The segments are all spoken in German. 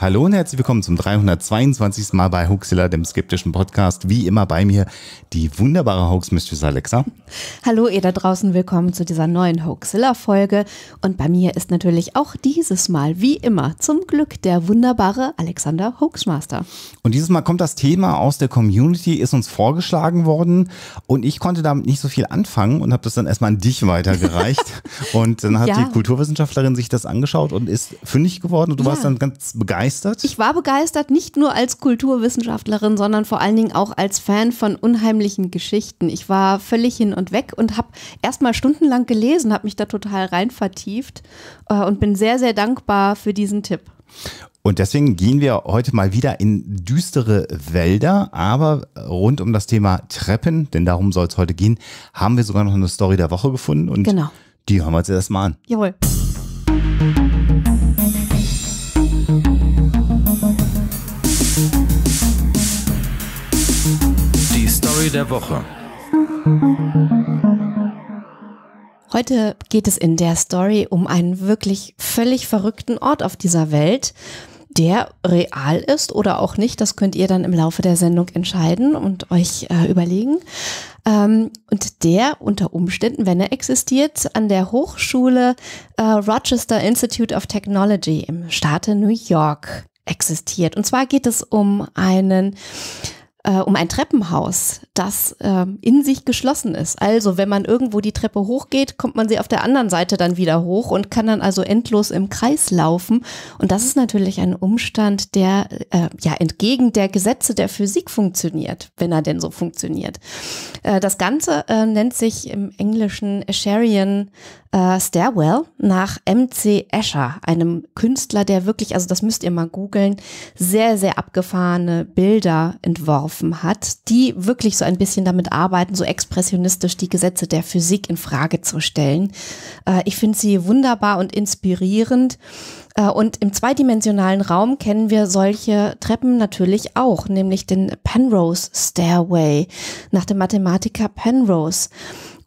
Hallo und herzlich willkommen zum 322. Mal bei Huxilla, dem skeptischen Podcast. Wie immer bei mir die wunderbare Hoax Mistress Alexa. Hallo ihr da draußen, willkommen zu dieser neuen Hoaxilla Folge und bei mir ist natürlich auch dieses Mal wie immer zum Glück der wunderbare Alexander Hoaxmaster. Und dieses Mal kommt das Thema aus der Community ist uns vorgeschlagen worden und ich konnte damit nicht so viel anfangen und habe das dann erstmal an dich weitergereicht und dann hat ja. die Kulturwissenschaftlerin sich das angeschaut und ist fündig geworden und du ja. warst dann ganz begeistert begeistert? Ich war begeistert nicht nur als Kulturwissenschaftlerin, sondern vor allen Dingen auch als Fan von unheimlichen Geschichten. Ich war völlig hin und weg und habe erstmal stundenlang gelesen, habe mich da total rein vertieft äh, und bin sehr, sehr dankbar für diesen Tipp. Und deswegen gehen wir heute mal wieder in düstere Wälder, aber rund um das Thema Treppen, denn darum soll es heute gehen, haben wir sogar noch eine Story der Woche gefunden und genau. die hören wir uns erstmal an. Jawohl. Story der Woche. Heute geht es in der Story um einen wirklich völlig verrückten Ort auf dieser Welt, der real ist oder auch nicht. Das könnt ihr dann im Laufe der Sendung entscheiden und euch äh, überlegen. Ähm, und der unter Umständen, wenn er existiert, an der Hochschule äh, Rochester Institute of Technology im Staate New York existiert. Und zwar geht es um einen äh, um ein Treppenhaus, das äh, in sich geschlossen ist. Also wenn man irgendwo die Treppe hochgeht, kommt man sie auf der anderen Seite dann wieder hoch und kann dann also endlos im Kreis laufen. Und das ist natürlich ein Umstand, der äh, ja entgegen der Gesetze der Physik funktioniert, wenn er denn so funktioniert. Äh, das Ganze äh, nennt sich im Englischen Asherian äh, Stairwell nach MC Escher, einem Künstler, der wirklich, also das müsst ihr mal googeln, sehr, sehr abgefahrene Bilder entworfen hat, die wirklich so ein bisschen damit arbeiten, so expressionistisch die Gesetze der Physik in Frage zu stellen. Äh, ich finde sie wunderbar und inspirierend. Äh, und im zweidimensionalen Raum kennen wir solche Treppen natürlich auch, nämlich den Penrose Stairway nach dem Mathematiker Penrose.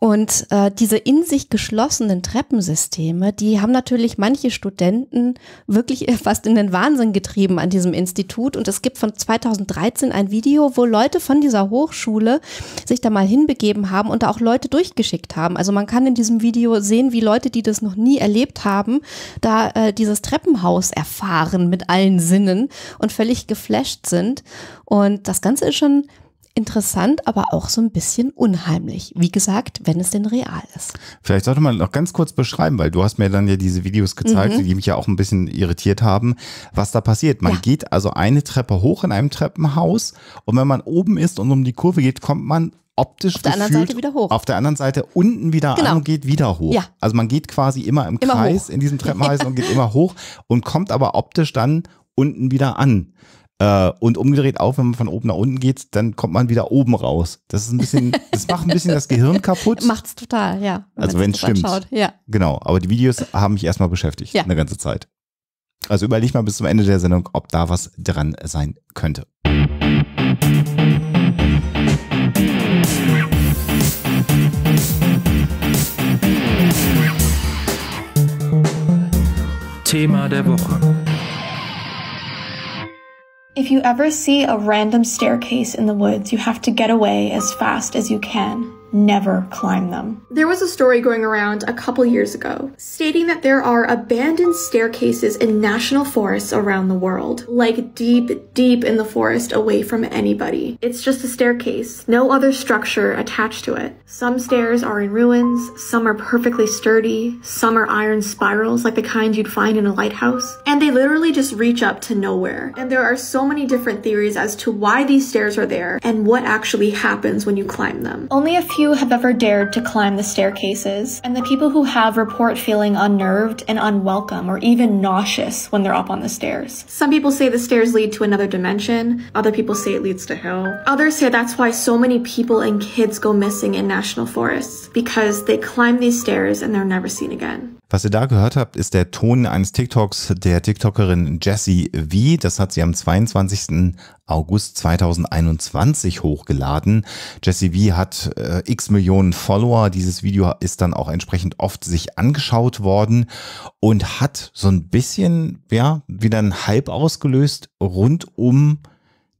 Und äh, diese in sich geschlossenen Treppensysteme, die haben natürlich manche Studenten wirklich äh, fast in den Wahnsinn getrieben an diesem Institut. Und es gibt von 2013 ein Video, wo Leute von dieser Hochschule sich da mal hinbegeben haben und da auch Leute durchgeschickt haben. Also man kann in diesem Video sehen, wie Leute, die das noch nie erlebt haben, da äh, dieses Treppenhaus erfahren mit allen Sinnen und völlig geflasht sind. Und das Ganze ist schon interessant, aber auch so ein bisschen unheimlich. Wie gesagt, wenn es denn real ist. Vielleicht sollte man noch ganz kurz beschreiben, weil du hast mir dann ja diese Videos gezeigt, mhm. die mich ja auch ein bisschen irritiert haben, was da passiert. Man ja. geht also eine Treppe hoch in einem Treppenhaus und wenn man oben ist und um die Kurve geht, kommt man optisch auf der gefühlt, anderen Seite wieder hoch. Auf der anderen Seite unten wieder genau. an und geht wieder hoch. Ja. Also man geht quasi immer im immer Kreis hoch. in diesem Treppenhaus und geht immer hoch und kommt aber optisch dann unten wieder an. Äh, und umgedreht auch, wenn man von oben nach unten geht, dann kommt man wieder oben raus. Das ist ein bisschen, das macht ein bisschen das Gehirn kaputt. Macht's total, ja. Wenn also wenn es stimmt. Anschaut, ja. Genau, aber die Videos haben mich erstmal beschäftigt, ja. eine ganze Zeit. Also überleg mal bis zum Ende der Sendung, ob da was dran sein könnte. Thema der Woche. If you ever see a random staircase in the woods, you have to get away as fast as you can never climb them. There was a story going around a couple years ago stating that there are abandoned staircases in national forests around the world, like deep, deep in the forest away from anybody. It's just a staircase, no other structure attached to it. Some stairs are in ruins, some are perfectly sturdy, some are iron spirals like the kind you'd find in a lighthouse, and they literally just reach up to nowhere. And there are so many different theories as to why these stairs are there and what actually happens when you climb them. Only a few you have ever dared to climb the staircases, and the people who have report feeling unnerved and unwelcome or even nauseous when they're up on the stairs. Some people say the stairs lead to another dimension, other people say it leads to hell. Others say that's why so many people and kids go missing in national forests because they climb these stairs and they're never seen again. Was ihr da gehört habt, ist der Ton eines TikToks der TikTokerin Jessie V. Das hat sie am 22. August 2021 hochgeladen. Jessie V hat äh, x Millionen Follower. Dieses Video ist dann auch entsprechend oft sich angeschaut worden und hat so ein bisschen, ja, wieder einen Hype ausgelöst rund um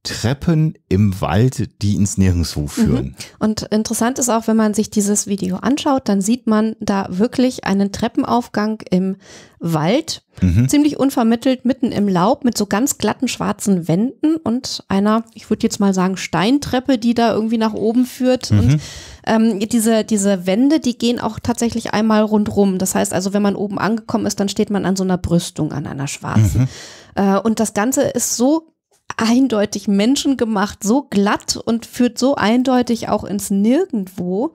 Treppen im Wald, die ins Nirgendwo mhm. führen. Und interessant ist auch, wenn man sich dieses Video anschaut, dann sieht man da wirklich einen Treppenaufgang im Wald, mhm. ziemlich unvermittelt mitten im Laub mit so ganz glatten schwarzen Wänden und einer, ich würde jetzt mal sagen, Steintreppe, die da irgendwie nach oben führt. Mhm. Und ähm, diese, diese Wände, die gehen auch tatsächlich einmal rundrum. Das heißt also, wenn man oben angekommen ist, dann steht man an so einer Brüstung, an einer schwarzen. Mhm. Äh, und das Ganze ist so eindeutig menschengemacht, so glatt und führt so eindeutig auch ins Nirgendwo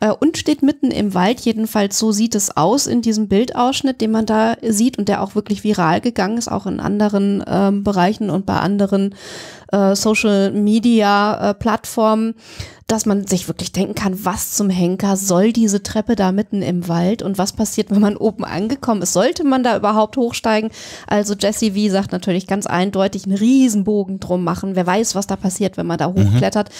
äh, und steht mitten im Wald. Jedenfalls so sieht es aus in diesem Bildausschnitt, den man da sieht und der auch wirklich viral gegangen ist, auch in anderen ähm, Bereichen und bei anderen äh, Social-Media-Plattformen, äh, dass man sich wirklich denken kann, was zum Henker soll diese Treppe da mitten im Wald und was passiert, wenn man oben angekommen ist? Sollte man da überhaupt hochsteigen? Also Jesse V sagt natürlich ganz eindeutig, einen Riesenbogen drum machen. Wer weiß, was da passiert, wenn man da mhm. hochklettert. Mhm.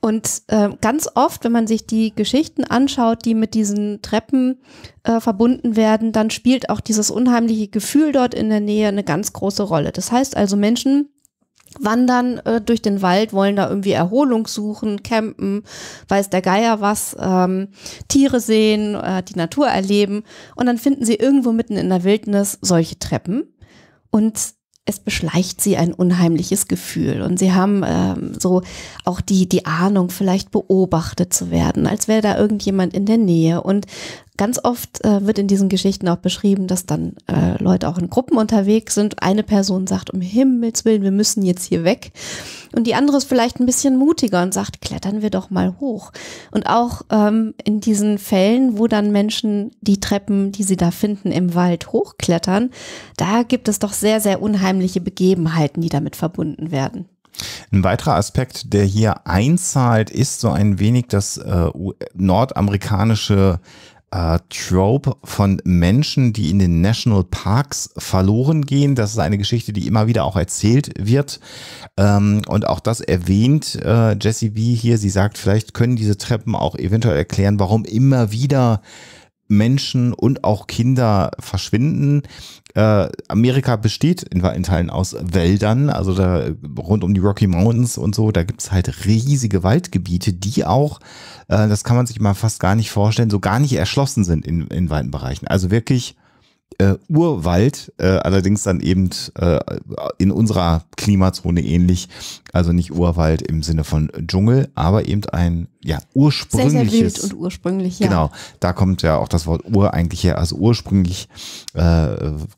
Und äh, ganz oft, wenn man sich die Geschichten anschaut, die mit diesen Treppen äh, verbunden werden, dann spielt auch dieses unheimliche Gefühl dort in der Nähe eine ganz große Rolle. Das heißt also, Menschen wandern äh, durch den Wald, wollen da irgendwie Erholung suchen, campen, weiß der Geier was, ähm, Tiere sehen, äh, die Natur erleben. Und dann finden sie irgendwo mitten in der Wildnis solche Treppen. Und es beschleicht sie ein unheimliches Gefühl und sie haben ähm, so auch die die Ahnung vielleicht beobachtet zu werden, als wäre da irgendjemand in der Nähe und ganz oft äh, wird in diesen Geschichten auch beschrieben, dass dann äh, Leute auch in Gruppen unterwegs sind. Eine Person sagt, um Himmels Willen, wir müssen jetzt hier weg. Und die andere ist vielleicht ein bisschen mutiger und sagt, klettern wir doch mal hoch. Und auch ähm, in diesen Fällen, wo dann Menschen die Treppen, die sie da finden, im Wald hochklettern, da gibt es doch sehr, sehr unheimliche Begebenheiten, die damit verbunden werden. Ein weiterer Aspekt, der hier einzahlt, ist so ein wenig das äh, nordamerikanische äh, Trope von Menschen, die in den National Parks verloren gehen. Das ist eine Geschichte, die immer wieder auch erzählt wird. Ähm, und auch das erwähnt äh, Jessie B hier. Sie sagt, vielleicht können diese Treppen auch eventuell erklären, warum immer wieder äh, Menschen und auch Kinder verschwinden. Äh, Amerika besteht in weiten Teilen aus Wäldern, also da rund um die Rocky Mountains und so, da gibt's halt riesige Waldgebiete, die auch, äh, das kann man sich mal fast gar nicht vorstellen, so gar nicht erschlossen sind in, in weiten Bereichen. Also wirklich äh, Urwald, äh, allerdings dann eben äh, in unserer Klimazone ähnlich. Also nicht Urwald im Sinne von Dschungel, aber eben ein ja, ursprüngliches. Sehr, sehr wild und ursprünglich, ja. Genau, da kommt ja auch das Wort Ur eigentlich her. Also ursprünglich äh,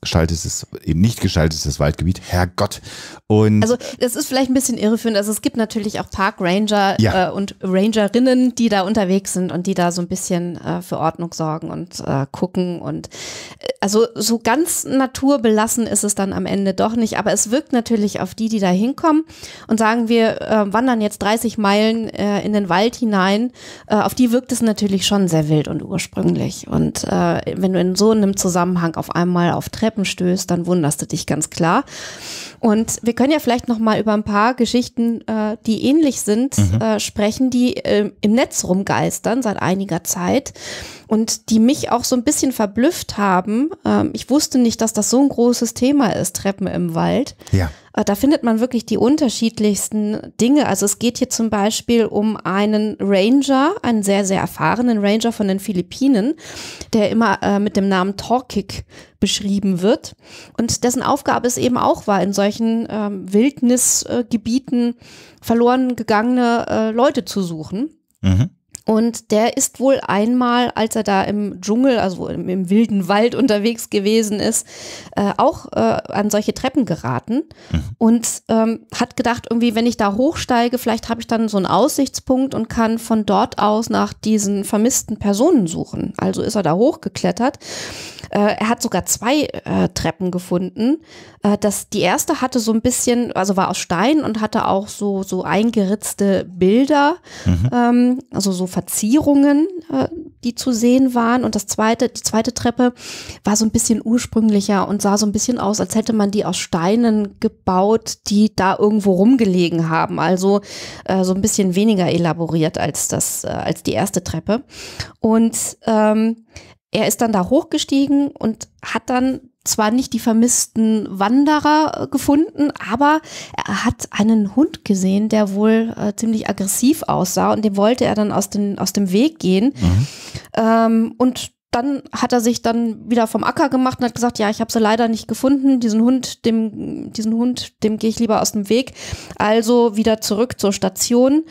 gestaltetes, eben nicht gestaltetes Waldgebiet, Herrgott. Und also das ist vielleicht ein bisschen irreführend. Also es gibt natürlich auch Parkranger ja. äh, und Rangerinnen, die da unterwegs sind und die da so ein bisschen äh, für Ordnung sorgen und äh, gucken. Und äh, also so, so ganz naturbelassen ist es dann am Ende doch nicht. Aber es wirkt natürlich auf die, die da hinkommen und sagen, wir äh, wandern jetzt 30 Meilen äh, in den Wald hinein. Äh, auf die wirkt es natürlich schon sehr wild und ursprünglich. Und äh, wenn du in so einem Zusammenhang auf einmal auf Treppen stößt, dann wunderst du dich ganz klar. Und wir können ja vielleicht noch mal über ein paar Geschichten, äh, die ähnlich sind, mhm. äh, sprechen, die äh, im Netz rumgeistern seit einiger Zeit und die mich auch so ein bisschen verblüfft haben. Ähm, ich wusste nicht, dass das so ein großes Thema ist, Treppen im Wald. Ja. Äh, da findet man wirklich die unterschiedlichsten Dinge. Also es geht hier zum Beispiel um einen Ranger, einen sehr, sehr erfahrenen Ranger von den Philippinen, der immer äh, mit dem Namen Torkik beschrieben wird und dessen Aufgabe es eben auch war, in solchen ähm, Wildnisgebieten verloren gegangene äh, Leute zu suchen. Mhm. Und der ist wohl einmal, als er da im Dschungel, also im, im wilden Wald unterwegs gewesen ist, äh, auch äh, an solche Treppen geraten mhm. und ähm, hat gedacht, irgendwie, wenn ich da hochsteige, vielleicht habe ich dann so einen Aussichtspunkt und kann von dort aus nach diesen vermissten Personen suchen. Also ist er da hochgeklettert. Äh, er hat sogar zwei äh, Treppen gefunden. Äh, das, die erste hatte so ein bisschen, also war aus Stein und hatte auch so, so eingeritzte Bilder, mhm. ähm, also so Verzierungen, äh, die zu sehen waren. Und das zweite, die zweite Treppe war so ein bisschen ursprünglicher und sah so ein bisschen aus, als hätte man die aus Steinen gebaut, die da irgendwo rumgelegen haben. Also äh, so ein bisschen weniger elaboriert als das, äh, als die erste Treppe. Und ähm, er ist dann da hochgestiegen und hat dann zwar nicht die vermissten Wanderer äh, gefunden, aber er hat einen Hund gesehen, der wohl äh, ziemlich aggressiv aussah und dem wollte er dann aus, den, aus dem Weg gehen. Mhm. Ähm, und dann hat er sich dann wieder vom Acker gemacht und hat gesagt, ja, ich habe sie leider nicht gefunden, diesen Hund, dem, diesen Hund, dem gehe ich lieber aus dem Weg. Also wieder zurück zur Station.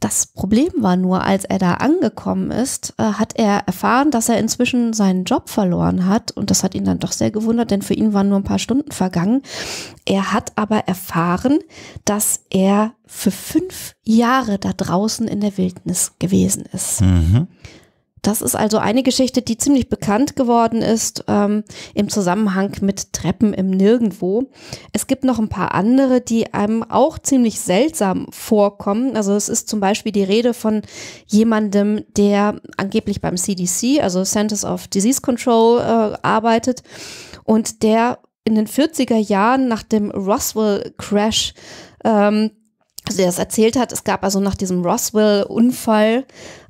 Das Problem war nur, als er da angekommen ist, äh, hat er erfahren, dass er inzwischen seinen Job verloren hat. Und das hat ihn dann doch sehr gewundert, denn für ihn waren nur ein paar Stunden vergangen. Er hat aber erfahren, dass er für fünf Jahre da draußen in der Wildnis gewesen ist. Mhm. Das ist also eine Geschichte, die ziemlich bekannt geworden ist ähm, im Zusammenhang mit Treppen im Nirgendwo. Es gibt noch ein paar andere, die einem auch ziemlich seltsam vorkommen. Also es ist zum Beispiel die Rede von jemandem, der angeblich beim CDC, also Centers of Disease Control, äh, arbeitet und der in den 40er Jahren nach dem Roswell-Crash ähm, also er das erzählt hat, es gab also nach diesem Roswell-Unfall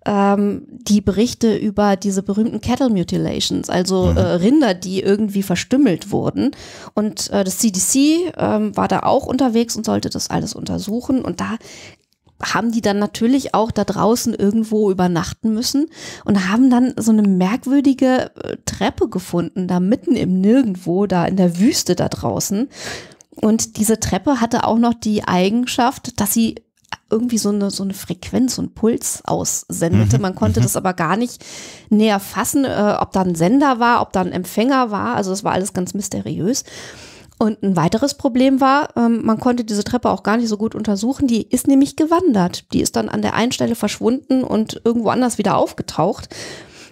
ähm, die Berichte über diese berühmten Cattle Mutilations, also mhm. äh, Rinder, die irgendwie verstümmelt wurden. Und äh, das CDC ähm, war da auch unterwegs und sollte das alles untersuchen. Und da haben die dann natürlich auch da draußen irgendwo übernachten müssen und haben dann so eine merkwürdige äh, Treppe gefunden, da mitten im Nirgendwo, da in der Wüste da draußen. Und diese Treppe hatte auch noch die Eigenschaft, dass sie irgendwie so eine, so eine Frequenz und Puls aussendete. Mhm. Man konnte mhm. das aber gar nicht näher fassen, äh, ob da ein Sender war, ob da ein Empfänger war. Also das war alles ganz mysteriös. Und ein weiteres Problem war, ähm, man konnte diese Treppe auch gar nicht so gut untersuchen. Die ist nämlich gewandert. Die ist dann an der einen Stelle verschwunden und irgendwo anders wieder aufgetaucht.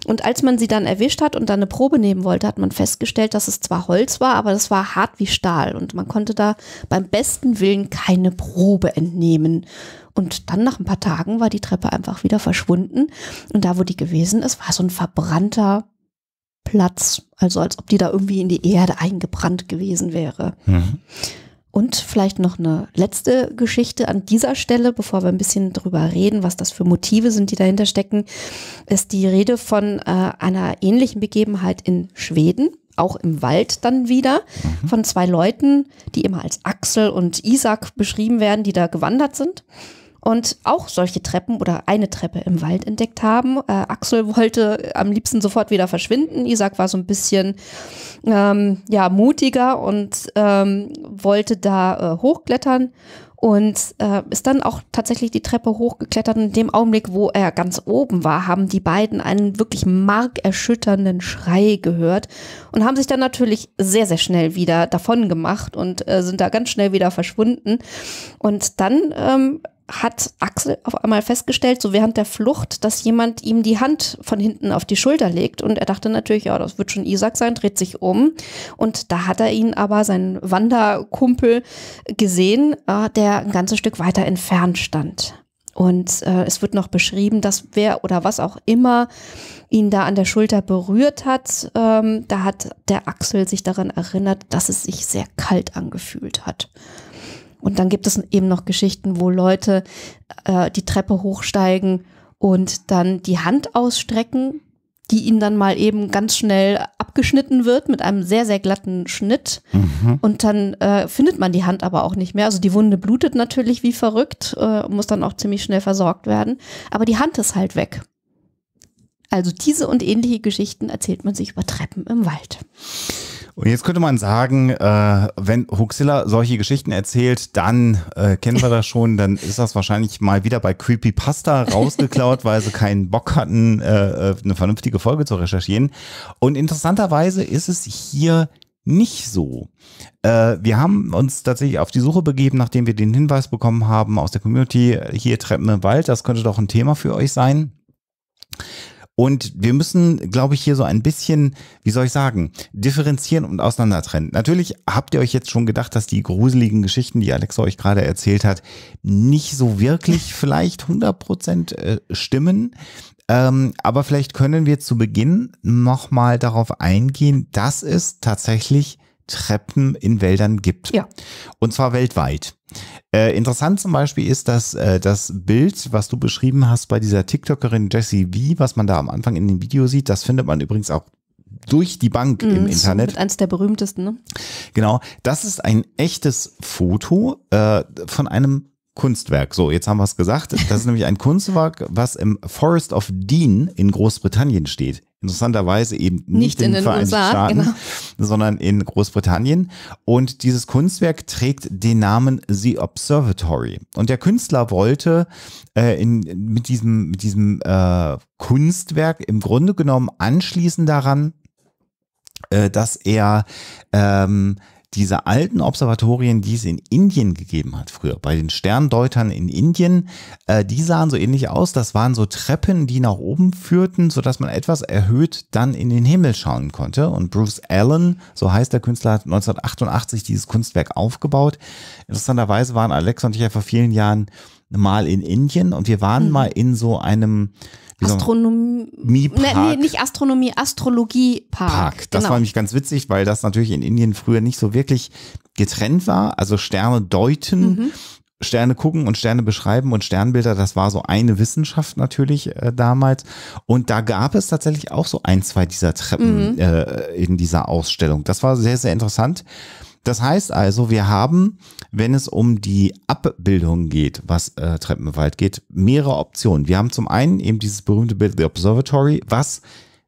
Und als man sie dann erwischt hat und dann eine Probe nehmen wollte, hat man festgestellt, dass es zwar Holz war, aber das war hart wie Stahl und man konnte da beim besten Willen keine Probe entnehmen. Und dann nach ein paar Tagen war die Treppe einfach wieder verschwunden und da, wo die gewesen ist, war so ein verbrannter Platz, also als ob die da irgendwie in die Erde eingebrannt gewesen wäre. Mhm vielleicht noch eine letzte Geschichte an dieser Stelle, bevor wir ein bisschen drüber reden, was das für Motive sind, die dahinter stecken, ist die Rede von äh, einer ähnlichen Begebenheit in Schweden auch im Wald dann wieder, mhm. von zwei Leuten, die immer als Axel und Isaac beschrieben werden, die da gewandert sind und auch solche Treppen oder eine Treppe im Wald entdeckt haben. Äh, Axel wollte am liebsten sofort wieder verschwinden. Isaac war so ein bisschen ähm, ja, mutiger und ähm, wollte da äh, hochklettern und äh, ist dann auch tatsächlich die Treppe hochgeklettert. In dem Augenblick, wo er ganz oben war, haben die beiden einen wirklich markerschütternden Schrei gehört und haben sich dann natürlich sehr, sehr schnell wieder davon gemacht und äh, sind da ganz schnell wieder verschwunden. Und dann ähm, hat Axel auf einmal festgestellt, so während der Flucht, dass jemand ihm die Hand von hinten auf die Schulter legt. Und er dachte natürlich, ja, das wird schon Isaac sein, dreht sich um. Und da hat er ihn aber, seinen Wanderkumpel, gesehen, äh, der ein ganzes Stück weiter entfernt stand. Und äh, es wird noch beschrieben, dass wer oder was auch immer ihn da an der Schulter berührt hat, ähm, da hat der Axel sich daran erinnert, dass es sich sehr kalt angefühlt hat. Und dann gibt es eben noch Geschichten, wo Leute äh, die Treppe hochsteigen und dann die Hand ausstrecken, die ihnen dann mal eben ganz schnell abgeschnitten wird mit einem sehr, sehr glatten Schnitt. Mhm. Und dann äh, findet man die Hand aber auch nicht mehr. Also die Wunde blutet natürlich wie verrückt, äh, muss dann auch ziemlich schnell versorgt werden. Aber die Hand ist halt weg. Also diese und ähnliche Geschichten erzählt man sich über Treppen im Wald. Und jetzt könnte man sagen, äh, wenn Huxilla solche Geschichten erzählt, dann äh, kennen wir das schon, dann ist das wahrscheinlich mal wieder bei Creepypasta rausgeklaut, weil sie keinen Bock hatten, äh, äh eine vernünftige Folge zu recherchieren. Und interessanterweise ist es hier nicht so. Äh, wir haben uns tatsächlich auf die Suche begeben, nachdem wir den Hinweis bekommen haben aus der Community, äh, hier Treppen im Wald, das könnte doch ein Thema für euch sein. Und wir müssen, glaube ich, hier so ein bisschen, wie soll ich sagen, differenzieren und auseinandertrennen. Natürlich habt ihr euch jetzt schon gedacht, dass die gruseligen Geschichten, die Alexa euch gerade erzählt hat, nicht so wirklich vielleicht 100 Prozent äh, stimmen. Ähm, aber vielleicht können wir zu Beginn nochmal darauf eingehen, dass es tatsächlich Treppen in Wäldern gibt. Ja. Und zwar weltweit. Äh, interessant zum Beispiel ist, dass äh, das Bild, was du beschrieben hast bei dieser TikTokerin Jessie V, was man da am Anfang in dem Video sieht, das findet man übrigens auch durch die Bank mhm, im Internet. Eines der berühmtesten, ne? Genau. Das ist ein echtes Foto äh, von einem Kunstwerk. So, jetzt haben wir es gesagt. Das ist nämlich ein Kunstwerk, was im Forest of Dean in Großbritannien steht. Interessanterweise eben nicht, nicht in, den, Vereinigten USA, Staaten, genau. sondern in Großbritannien. Und dieses Kunstwerk trägt den Namen The Observatory. Und der Künstler wollte äh, in, mit diesem, mit diesem äh, Kunstwerk im Grunde genommen anschließen daran, äh, dass er ähm, diese alten Observatorien, die es in Indien gegeben hat früher, bei den Sterndeutern in Indien, äh, die sahen so ähnlich aus. Das waren so Treppen, die nach oben führten, sodass man etwas erhöht dann in den Himmel schauen konnte. Und Bruce Allen, so heißt der Künstler, hat 1988 dieses Kunstwerk aufgebaut. Interessanterweise waren Alex und ich ja vor vielen Jahren mal in Indien und wir waren mhm. mal in so einem Astronomie Park. Nee, nee, nicht Astronomie, Astrologie Park. Park. Das genau. war nämlich ganz witzig, weil das natürlich in Indien früher nicht so wirklich getrennt war. Also Sterne deuten. Mhm. Sterne gucken und Sterne beschreiben und Sternbilder, das war so eine Wissenschaft natürlich äh, damals. Und da gab es tatsächlich auch so ein, zwei dieser Treppen mhm. äh, in dieser Ausstellung. Das war sehr, sehr interessant. Das heißt also, wir haben, wenn es um die Abbildung geht, was äh, Treppenwald geht, mehrere Optionen. Wir haben zum einen eben dieses berühmte Bild The Observatory, was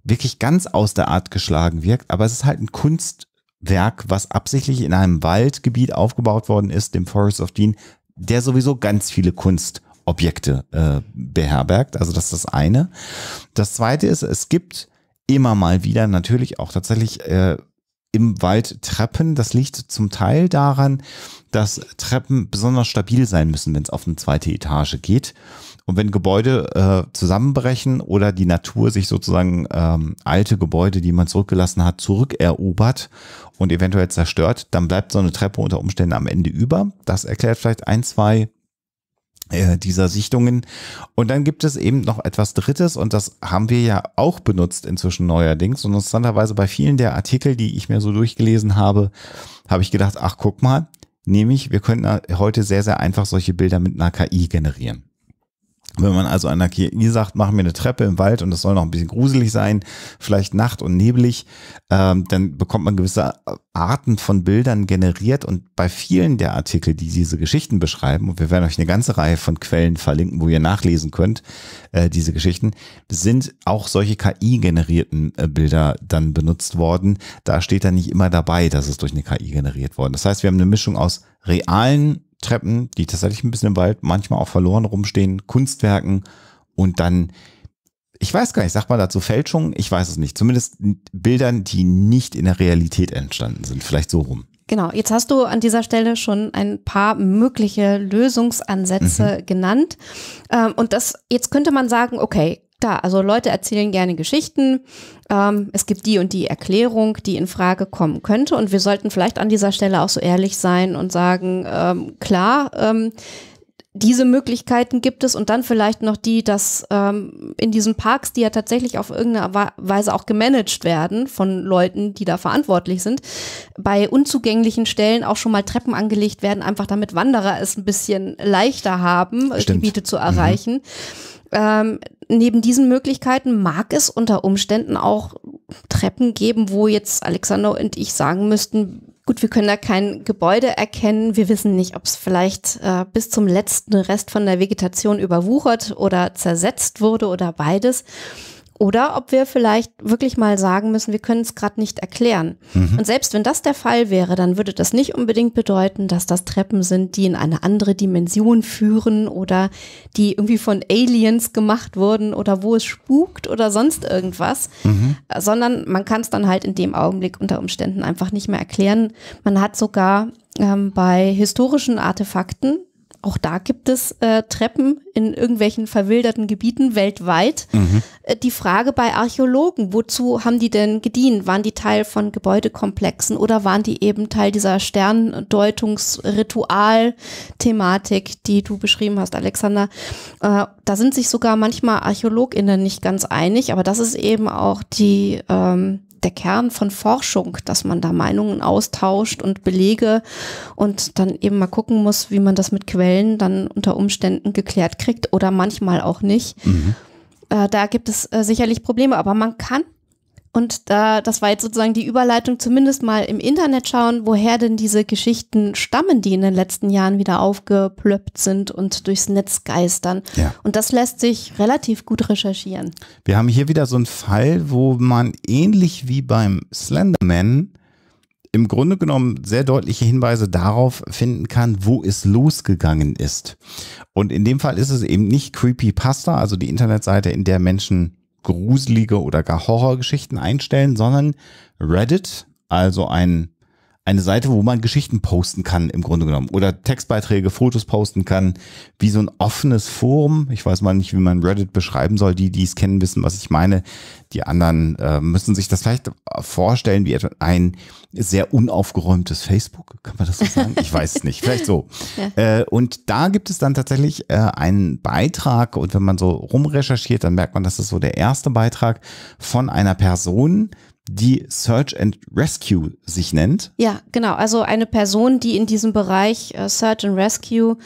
wirklich ganz aus der Art geschlagen wirkt, aber es ist halt ein Kunstwerk, was absichtlich in einem Waldgebiet aufgebaut worden ist, dem Forest of Dean, der sowieso ganz viele Kunstobjekte äh, beherbergt. Also das ist das eine. Das zweite ist, es gibt immer mal wieder natürlich auch tatsächlich äh, im Wald Treppen. Das liegt zum Teil daran, dass Treppen besonders stabil sein müssen, wenn es auf eine zweite Etage geht. Und wenn Gebäude äh, zusammenbrechen oder die Natur sich sozusagen ähm, alte Gebäude, die man zurückgelassen hat, zurückerobert und eventuell zerstört, dann bleibt so eine Treppe unter Umständen am Ende über. Das erklärt vielleicht ein, zwei äh, dieser Sichtungen. Und dann gibt es eben noch etwas Drittes und das haben wir ja auch benutzt inzwischen neuerdings. Und interessanterweise bei vielen der Artikel, die ich mir so durchgelesen habe, habe ich gedacht, ach guck mal, nämlich wir könnten heute sehr, sehr einfach solche Bilder mit einer KI generieren. Wenn man also einer Kirche sagt, mach mir eine Treppe im Wald und es soll noch ein bisschen gruselig sein, vielleicht Nacht und nebelig, ähm, dann bekommt man gewisse Arten von Bildern generiert und bei vielen der Artikel, die diese Geschichten beschreiben, und wir werden euch eine ganze Reihe von Quellen verlinken, wo ihr nachlesen könnt, äh, diese Geschichten, sind auch solche KI-generierten äh, Bilder dann benutzt worden. Da steht dann nicht immer dabei, dass es durch eine KI generiert worden. Das heißt, wir haben eine Mischung aus realen Treppen, die tatsächlich ein bisschen im Wald, manchmal auch verloren rumstehen, Kunstwerken und dann, ich weiß gar nicht, sagt man dazu Fälschungen? Ich weiß es nicht. Zumindest Bildern, die nicht in der Realität entstanden sind, vielleicht so rum. Genau, jetzt hast du an dieser Stelle schon ein paar mögliche Lösungsansätze mhm. genannt. Ähm, und das, jetzt könnte man sagen, okay, da. Also Leute erzählen gerne Geschichten. Ähm, es gibt die und die Erklärung, die in Frage kommen könnte. Und wir sollten vielleicht an dieser Stelle auch so ehrlich sein und sagen, ähm, klar, ähm, diese Möglichkeiten gibt es und dann vielleicht noch die, dass ähm, in diesen Parks, die ja tatsächlich auf irgendeine Weise auch gemanagt werden von Leuten, die da verantwortlich sind, bei unzugänglichen Stellen auch schon mal Treppen angelegt werden, einfach damit Wanderer es ein bisschen leichter haben, äh, Stimmt. Gebiete zu mhm. erreichen. Mhm. Ähm, neben diesen Möglichkeiten mag es unter Umständen auch Treppen geben, wo jetzt Alexander und ich sagen müssten, gut, wir können da kein Gebäude erkennen. Wir wissen nicht, ob es vielleicht äh, bis zum letzten Rest von der Vegetation überwuchert oder zersetzt wurde oder beides. Oder ob wir vielleicht wirklich mal sagen müssen, wir können es gerade nicht erklären. Mhm. Und selbst wenn das der Fall wäre, dann würde das nicht unbedingt bedeuten, dass das Treppen sind, die in eine andere Dimension führen oder die irgendwie von Aliens gemacht wurden oder wo es spukt oder sonst irgendwas, mhm. sondern man kann es dann halt in dem Augenblick unter Umständen einfach nicht mehr erklären. Man hat sogar ähm, bei historischen Artefakten, auch da gibt es äh, Treppen in irgendwelchen verwilderten Gebieten weltweit. Mhm. Äh, die Frage bei Archäologen, wozu haben die denn gedient? Waren die Teil von Gebäudekomplexen oder waren die eben Teil dieser Sterndeutungsritual-Thematik, die du beschrieben hast, Alexander? Äh, da sind sich sogar manchmal ArchäologInnen nicht ganz einig, aber das ist eben auch die ähm, der Kern von Forschung, dass man da Meinungen austauscht und Belege und dann eben mal gucken muss, wie man das mit Quellen dann unter Umständen geklärt kriegt oder manchmal auch nicht. Mhm. Äh, da gibt es äh, sicherlich Probleme, aber man kann und da, das war jetzt sozusagen die Überleitung, zumindest mal im Internet schauen, woher denn diese Geschichten stammen, die in den letzten Jahren wieder aufgeplöppt sind und durchs Netz geistern. Ja. Und das lässt sich relativ gut recherchieren. Wir haben hier wieder so einen Fall, wo man ähnlich wie beim Slenderman im Grunde genommen sehr deutliche Hinweise darauf finden kann, wo es losgegangen ist. Und in dem Fall ist es eben nicht Creepypasta, also die Internetseite, in der Menschen gruselige oder gar Horrorgeschichten einstellen, sondern Reddit, also ein eine Seite, wo man Geschichten posten kann im Grunde genommen oder Textbeiträge, Fotos posten kann, wie so ein offenes Forum. Ich weiß mal nicht, wie man Reddit beschreiben soll. Die, die es kennen, wissen, was ich meine. Die anderen äh, müssen sich das vielleicht vorstellen wie ein sehr unaufgeräumtes Facebook. Kann man das so sagen? Ich weiß es nicht. Vielleicht so. Ja. Äh, und da gibt es dann tatsächlich äh, einen Beitrag und wenn man so rumrecherchiert, dann merkt man, das ist so der erste Beitrag von einer Person, die Search and Rescue sich nennt. Ja, genau. Also eine Person, die in diesem Bereich äh, Search and Rescue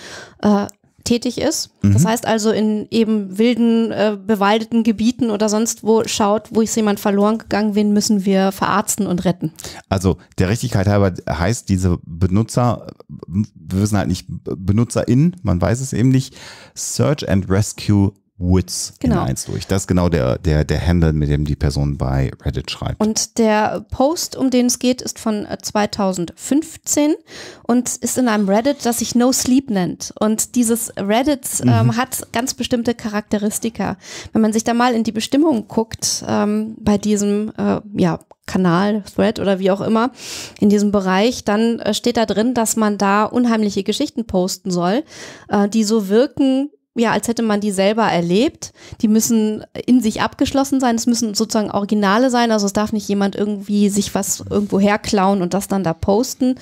äh, tätig ist. Mhm. Das heißt also in eben wilden, äh, bewaldeten Gebieten oder sonst wo schaut, wo ist jemand verloren gegangen, wen müssen wir verarzten und retten. Also der Richtigkeit halber heißt diese Benutzer, äh, wir wissen halt nicht, BenutzerInnen, man weiß es eben nicht, Search and Rescue Woods genau. in eins durch. Das ist genau der, der, der Handle, mit dem die Person bei Reddit schreibt. Und der Post, um den es geht, ist von 2015 äh, und ist in einem Reddit, das sich No Sleep nennt. Und dieses Reddit ähm, mhm. hat ganz bestimmte Charakteristika. Wenn man sich da mal in die Bestimmung guckt, ähm, bei diesem äh, ja, Kanal, Thread oder wie auch immer, in diesem Bereich, dann äh, steht da drin, dass man da unheimliche Geschichten posten soll, äh, die so wirken, ja, als hätte man die selber erlebt. Die müssen in sich abgeschlossen sein. Es müssen sozusagen Originale sein. Also es darf nicht jemand irgendwie sich was irgendwo herklauen und das dann da posten.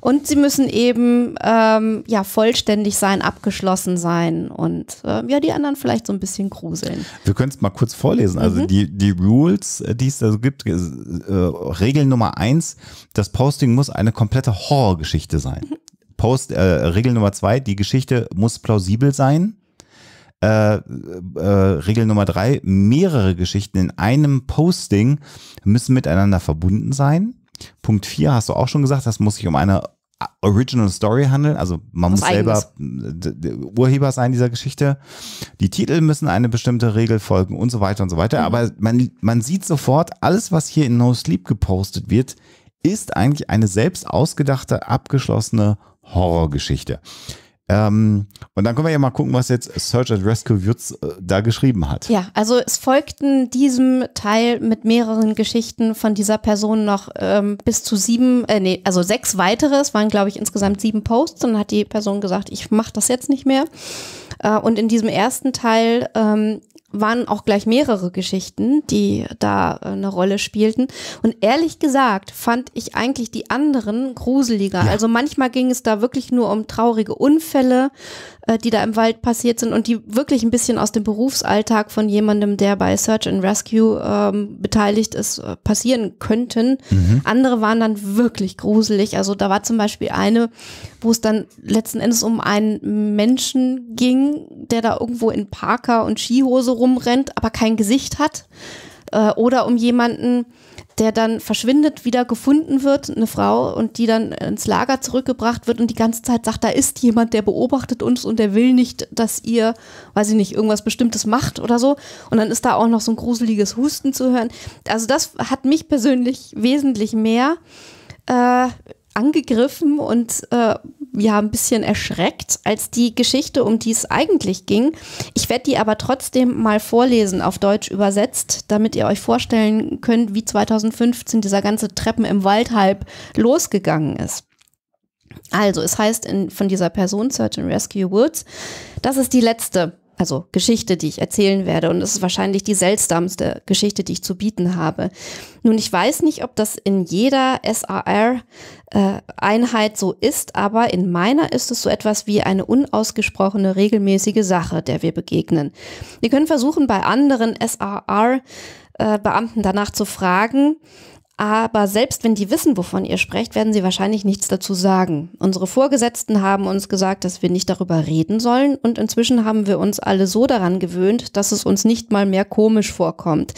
Und sie müssen eben ähm, ja vollständig sein, abgeschlossen sein und äh, ja die anderen vielleicht so ein bisschen gruseln. Wir können es mal kurz vorlesen. Also mhm. die, die Rules, äh, die es da so gibt, äh, Regel Nummer eins: Das Posting muss eine komplette Horrorgeschichte sein. Mhm. Post, äh, Regel Nummer zwei, die Geschichte muss plausibel sein äh, äh, Regel Nummer drei, mehrere Geschichten in einem Posting müssen miteinander verbunden sein. Punkt vier hast du auch schon gesagt, das muss sich um eine Original Story handeln. Also man Was muss eigenes. selber Urheber sein dieser Geschichte. Die Titel müssen eine bestimmte Regel folgen und so weiter und so weiter. Mhm. Aber man, man sieht sofort, alles, was hier in No Sleep gepostet wird, ist eigentlich eine selbst ausgedachte, abgeschlossene Horrorgeschichte. Ähm, und dann können wir ja mal gucken, was jetzt Search and Rescue Würz äh, da geschrieben hat. Ja, also es folgten diesem Teil mit mehreren Geschichten von dieser Person noch ähm, bis zu sieben, äh, nee, also sechs weitere. Es waren, glaube ich, insgesamt sieben Posts. Und dann hat die Person gesagt, ich mache das jetzt nicht mehr. Äh, und in diesem ersten Teil ähm, waren auch gleich mehrere Geschichten, die da äh, eine Rolle spielten. Und ehrlich gesagt fand ich eigentlich die anderen gruseliger. Ja. Also manchmal ging es da wirklich nur um traurige Unfälle, äh, die da im Wald passiert sind und die wirklich ein bisschen aus dem Berufsalltag von jemandem, der bei Search and Rescue ähm, beteiligt ist, äh, passieren könnten. Mhm. Andere waren dann wirklich gruselig. Also da war zum Beispiel eine, wo es dann letzten Endes um einen Menschen ging, der da irgendwo in Parker und Skihose rumrennt, aber kein Gesicht hat. Äh, oder um jemanden, der dann verschwindet, wieder gefunden wird, eine Frau, und die dann ins Lager zurückgebracht wird und die ganze Zeit sagt, da ist jemand, der beobachtet uns und der will nicht, dass ihr, weiß ich nicht, irgendwas Bestimmtes macht oder so. Und dann ist da auch noch so ein gruseliges Husten zu hören. Also das hat mich persönlich wesentlich mehr äh, angegriffen und äh, ja ein bisschen erschreckt, als die Geschichte, um die es eigentlich ging. Ich werde die aber trotzdem mal vorlesen, auf Deutsch übersetzt, damit ihr euch vorstellen könnt, wie 2015 dieser ganze Treppen im Wald-Hype losgegangen ist. Also, es heißt in, von dieser Person, Search and Rescue Woods, das ist die letzte also Geschichte, die ich erzählen werde. Und es ist wahrscheinlich die seltsamste Geschichte, die ich zu bieten habe. Nun, ich weiß nicht, ob das in jeder SAR-Einheit äh, so ist, aber in meiner ist es so etwas wie eine unausgesprochene, regelmäßige Sache, der wir begegnen. Wir können versuchen, bei anderen SAR-Beamten äh, danach zu fragen, aber selbst wenn die wissen, wovon ihr sprecht, werden sie wahrscheinlich nichts dazu sagen. Unsere Vorgesetzten haben uns gesagt, dass wir nicht darüber reden sollen und inzwischen haben wir uns alle so daran gewöhnt, dass es uns nicht mal mehr komisch vorkommt.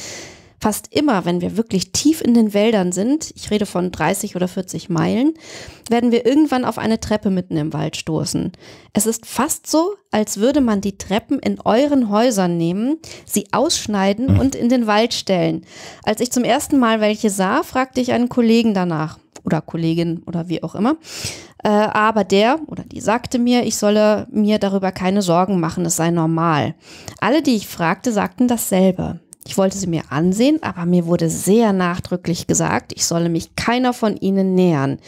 Fast immer, wenn wir wirklich tief in den Wäldern sind, ich rede von 30 oder 40 Meilen, werden wir irgendwann auf eine Treppe mitten im Wald stoßen. Es ist fast so, als würde man die Treppen in euren Häusern nehmen, sie ausschneiden hm. und in den Wald stellen. Als ich zum ersten Mal welche sah, fragte ich einen Kollegen danach oder Kollegin oder wie auch immer. Äh, aber der oder die sagte mir, ich solle mir darüber keine Sorgen machen, es sei normal. Alle, die ich fragte, sagten dasselbe. Ich wollte sie mir ansehen, aber mir wurde sehr nachdrücklich gesagt, ich solle mich keiner von ihnen nähern.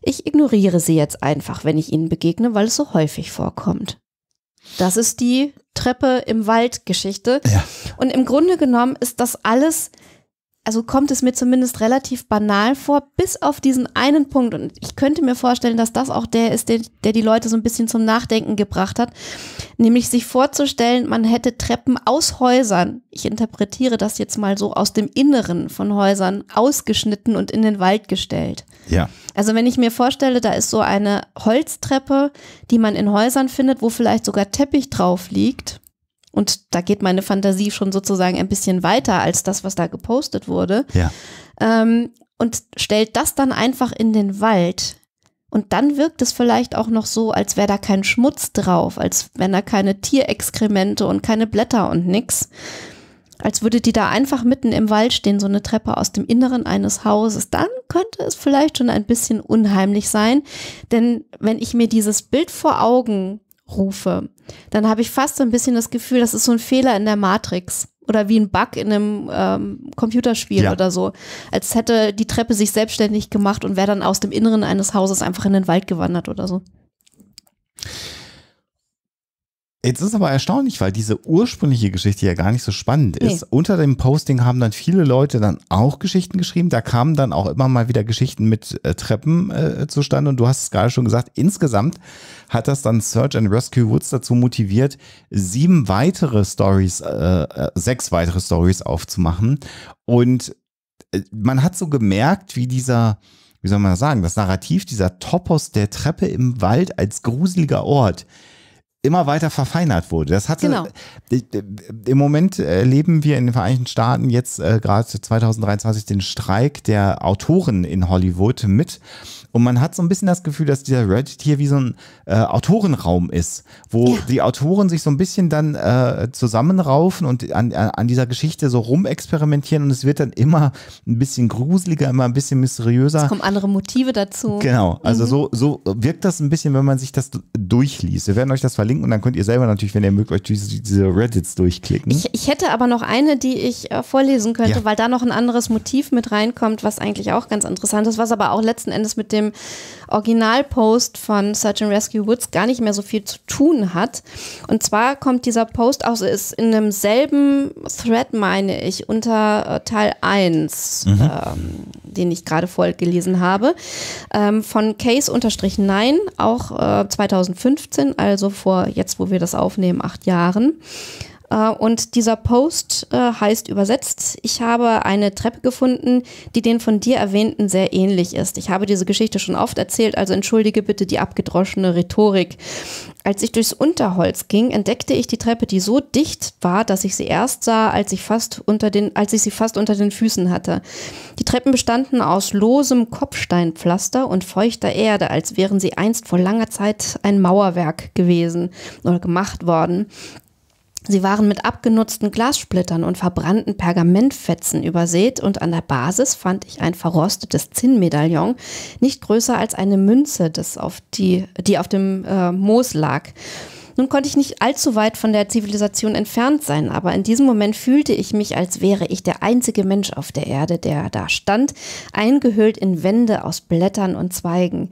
Ich ignoriere sie jetzt einfach, wenn ich ihnen begegne, weil es so häufig vorkommt. Das ist die Treppe im Wald Geschichte. Ja. Und im Grunde genommen ist das alles also kommt es mir zumindest relativ banal vor, bis auf diesen einen Punkt. Und ich könnte mir vorstellen, dass das auch der ist, der, der die Leute so ein bisschen zum Nachdenken gebracht hat. Nämlich sich vorzustellen, man hätte Treppen aus Häusern, ich interpretiere das jetzt mal so, aus dem Inneren von Häusern ausgeschnitten und in den Wald gestellt. Ja. Also wenn ich mir vorstelle, da ist so eine Holztreppe, die man in Häusern findet, wo vielleicht sogar Teppich drauf liegt und da geht meine Fantasie schon sozusagen ein bisschen weiter als das, was da gepostet wurde. Ja. Ähm, und stellt das dann einfach in den Wald. Und dann wirkt es vielleicht auch noch so, als wäre da kein Schmutz drauf, als wenn da keine Tierexkremente und keine Blätter und nix. Als würde die da einfach mitten im Wald stehen, so eine Treppe aus dem Inneren eines Hauses. Dann könnte es vielleicht schon ein bisschen unheimlich sein. Denn wenn ich mir dieses Bild vor Augen rufe, dann habe ich fast so ein bisschen das Gefühl, das ist so ein Fehler in der Matrix oder wie ein Bug in einem ähm, Computerspiel ja. oder so. Als hätte die Treppe sich selbstständig gemacht und wäre dann aus dem Inneren eines Hauses einfach in den Wald gewandert oder so. Jetzt ist aber erstaunlich, weil diese ursprüngliche Geschichte ja gar nicht so spannend nee. ist. Unter dem Posting haben dann viele Leute dann auch Geschichten geschrieben. Da kamen dann auch immer mal wieder Geschichten mit äh, Treppen äh, zustande. Und du hast es gerade schon gesagt, insgesamt hat das dann Search and Rescue Woods dazu motiviert, sieben weitere Stories, äh, äh sechs weitere Stories aufzumachen. Und äh, man hat so gemerkt, wie dieser wie soll man das sagen, das Narrativ dieser Topos der Treppe im Wald als gruseliger Ort immer weiter verfeinert wurde. Das hatte genau. Äh, im Moment erleben äh, wir in den Vereinigten Staaten jetzt äh, gerade 2023 den Streik der Autoren in Hollywood mit und man hat so ein bisschen das Gefühl, dass dieser Reddit hier wie so ein äh, Autorenraum ist, wo ja. die Autoren sich so ein bisschen dann äh, zusammenraufen und an, an dieser Geschichte so rumexperimentieren und es wird dann immer ein bisschen gruseliger, immer ein bisschen mysteriöser. Es kommen andere Motive dazu. Genau, also mhm. so, so wirkt das ein bisschen, wenn man sich das durchliest. Wir werden euch das verlinken und dann könnt ihr selber natürlich, wenn ihr mögt, euch diese, diese Reddits durchklicken. Ich, ich, hätte aber noch eine, die ich äh, vorlesen könnte, ja. weil da noch ein anderes Motiv mit reinkommt, was eigentlich auch ganz interessant ist, was aber auch letzten Endes mit dem dem Originalpost von Search and Rescue Woods gar nicht mehr so viel zu tun hat. Und zwar kommt dieser Post aus, ist in demselben Thread, meine ich, unter äh, Teil 1, mhm. ähm, den ich gerade vorgelesen habe, ähm, von Case-9, auch äh, 2015, also vor jetzt, wo wir das aufnehmen, acht Jahren. Äh, und dieser Post äh, heißt übersetzt, ich habe eine Treppe gefunden, die den von dir erwähnten sehr ähnlich ist. Ich habe diese Geschichte schon oft erzählt, also entschuldige bitte die abgedroschene Rhetorik. Als ich durchs Unterholz ging, entdeckte ich die Treppe, die so dicht war, dass ich sie erst sah, als ich, fast unter den, als ich sie fast unter den Füßen hatte. Die Treppen bestanden aus losem Kopfsteinpflaster und feuchter Erde, als wären sie einst vor langer Zeit ein Mauerwerk gewesen oder gemacht worden. Sie waren mit abgenutzten Glassplittern und verbrannten Pergamentfetzen übersät und an der Basis fand ich ein verrostetes Zinnmedaillon, nicht größer als eine Münze, das auf die, die auf dem äh, Moos lag. Nun konnte ich nicht allzu weit von der Zivilisation entfernt sein, aber in diesem Moment fühlte ich mich, als wäre ich der einzige Mensch auf der Erde, der da stand, eingehüllt in Wände aus Blättern und Zweigen.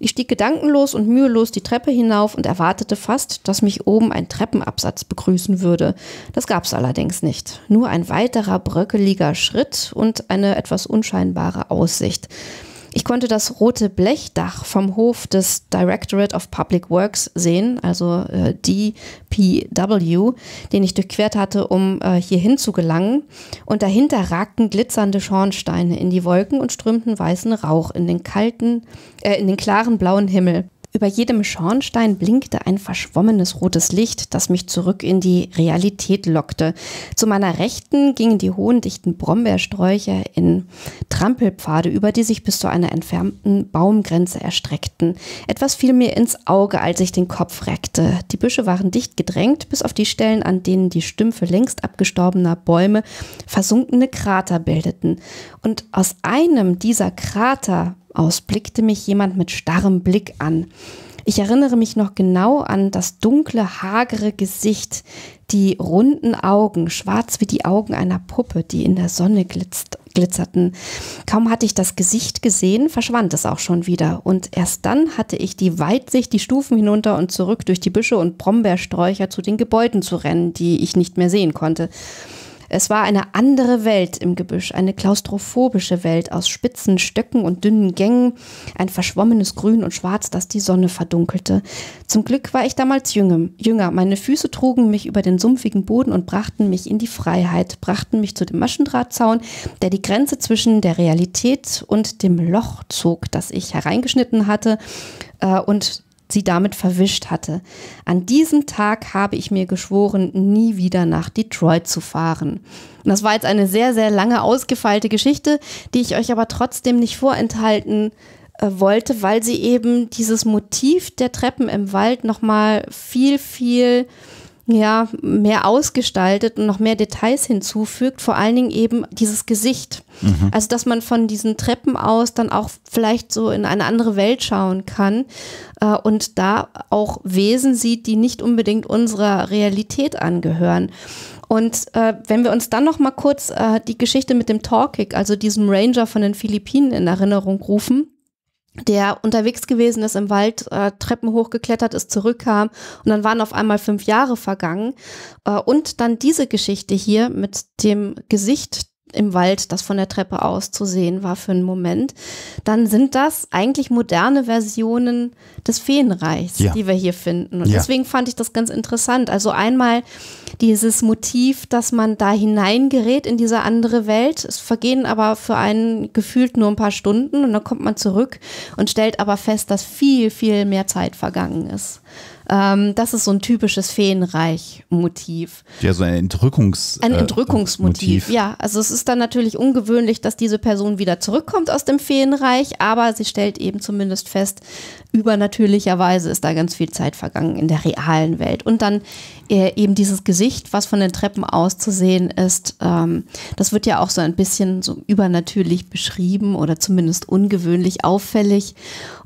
Ich stieg gedankenlos und mühelos die Treppe hinauf und erwartete fast, dass mich oben ein Treppenabsatz begrüßen würde. Das gab's allerdings nicht. Nur ein weiterer bröckeliger Schritt und eine etwas unscheinbare Aussicht. Ich konnte das rote Blechdach vom Hof des Directorate of Public Works sehen, also äh, DPW, den ich durchquert hatte, um äh, hierhin zu gelangen. Und dahinter ragten glitzernde Schornsteine in die Wolken und strömten weißen Rauch in den kalten, äh, in den klaren blauen Himmel. Über jedem Schornstein blinkte ein verschwommenes rotes Licht, das mich zurück in die Realität lockte. Zu meiner Rechten gingen die hohen, dichten Brombeersträucher in Trampelpfade über, die sich bis zu einer entfernten Baumgrenze erstreckten. Etwas fiel mir ins Auge, als ich den Kopf reckte. Die Büsche waren dicht gedrängt, bis auf die Stellen, an denen die Stümpfe längst abgestorbener Bäume versunkene Krater bildeten. Und aus einem dieser Krater aus blickte mich jemand mit starrem Blick an. Ich erinnere mich noch genau an das dunkle, hagere Gesicht, die runden Augen, schwarz wie die Augen einer Puppe, die in der Sonne glitzt, glitzerten. Kaum hatte ich das Gesicht gesehen, verschwand es auch schon wieder. Und erst dann hatte ich die Weitsicht, die Stufen hinunter und zurück durch die Büsche und Brombeersträucher zu den Gebäuden zu rennen, die ich nicht mehr sehen konnte. Es war eine andere Welt im Gebüsch, eine klaustrophobische Welt aus spitzen Stöcken und dünnen Gängen, ein verschwommenes Grün und Schwarz, das die Sonne verdunkelte. Zum Glück war ich damals jünger. Meine Füße trugen mich über den sumpfigen Boden und brachten mich in die Freiheit, brachten mich zu dem Maschendrahtzaun, der die Grenze zwischen der Realität und dem Loch zog, das ich hereingeschnitten hatte. Äh, und sie damit verwischt hatte. An diesem Tag habe ich mir geschworen, nie wieder nach Detroit zu fahren. das war jetzt eine sehr, sehr lange ausgefeilte Geschichte, die ich euch aber trotzdem nicht vorenthalten äh, wollte, weil sie eben dieses Motiv der Treppen im Wald nochmal viel, viel ja, mehr ausgestaltet und noch mehr Details hinzufügt, vor allen Dingen eben dieses Gesicht. Mhm. Also, dass man von diesen Treppen aus dann auch vielleicht so in eine andere Welt schauen kann äh, und da auch Wesen sieht, die nicht unbedingt unserer Realität angehören. Und äh, wenn wir uns dann noch mal kurz äh, die Geschichte mit dem Torkig, also diesem Ranger von den Philippinen in Erinnerung rufen, der unterwegs gewesen ist im Wald, äh, Treppen hochgeklettert ist, zurückkam und dann waren auf einmal fünf Jahre vergangen. Äh, und dann diese Geschichte hier mit dem Gesicht im Wald, das von der Treppe aus zu sehen war für einen Moment, dann sind das eigentlich moderne Versionen des Feenreichs, ja. die wir hier finden. Und ja. deswegen fand ich das ganz interessant. Also einmal dieses Motiv, dass man da hineingerät in diese andere Welt. Es vergehen aber für einen gefühlt nur ein paar Stunden und dann kommt man zurück und stellt aber fest, dass viel, viel mehr Zeit vergangen ist. Ähm, das ist so ein typisches Feenreich-Motiv. Ja, so ein Entrückungs äh, Ein Entrückungsmotiv, äh, ja. Also es ist dann natürlich ungewöhnlich, dass diese Person wieder zurückkommt aus dem Feenreich, aber sie stellt eben zumindest fest, übernatürlicherweise ist da ganz viel Zeit vergangen in der realen Welt. Und dann äh, eben dieses Gesicht, was von den Treppen aus zu sehen ist, ähm, das wird ja auch so ein bisschen so übernatürlich beschrieben oder zumindest ungewöhnlich auffällig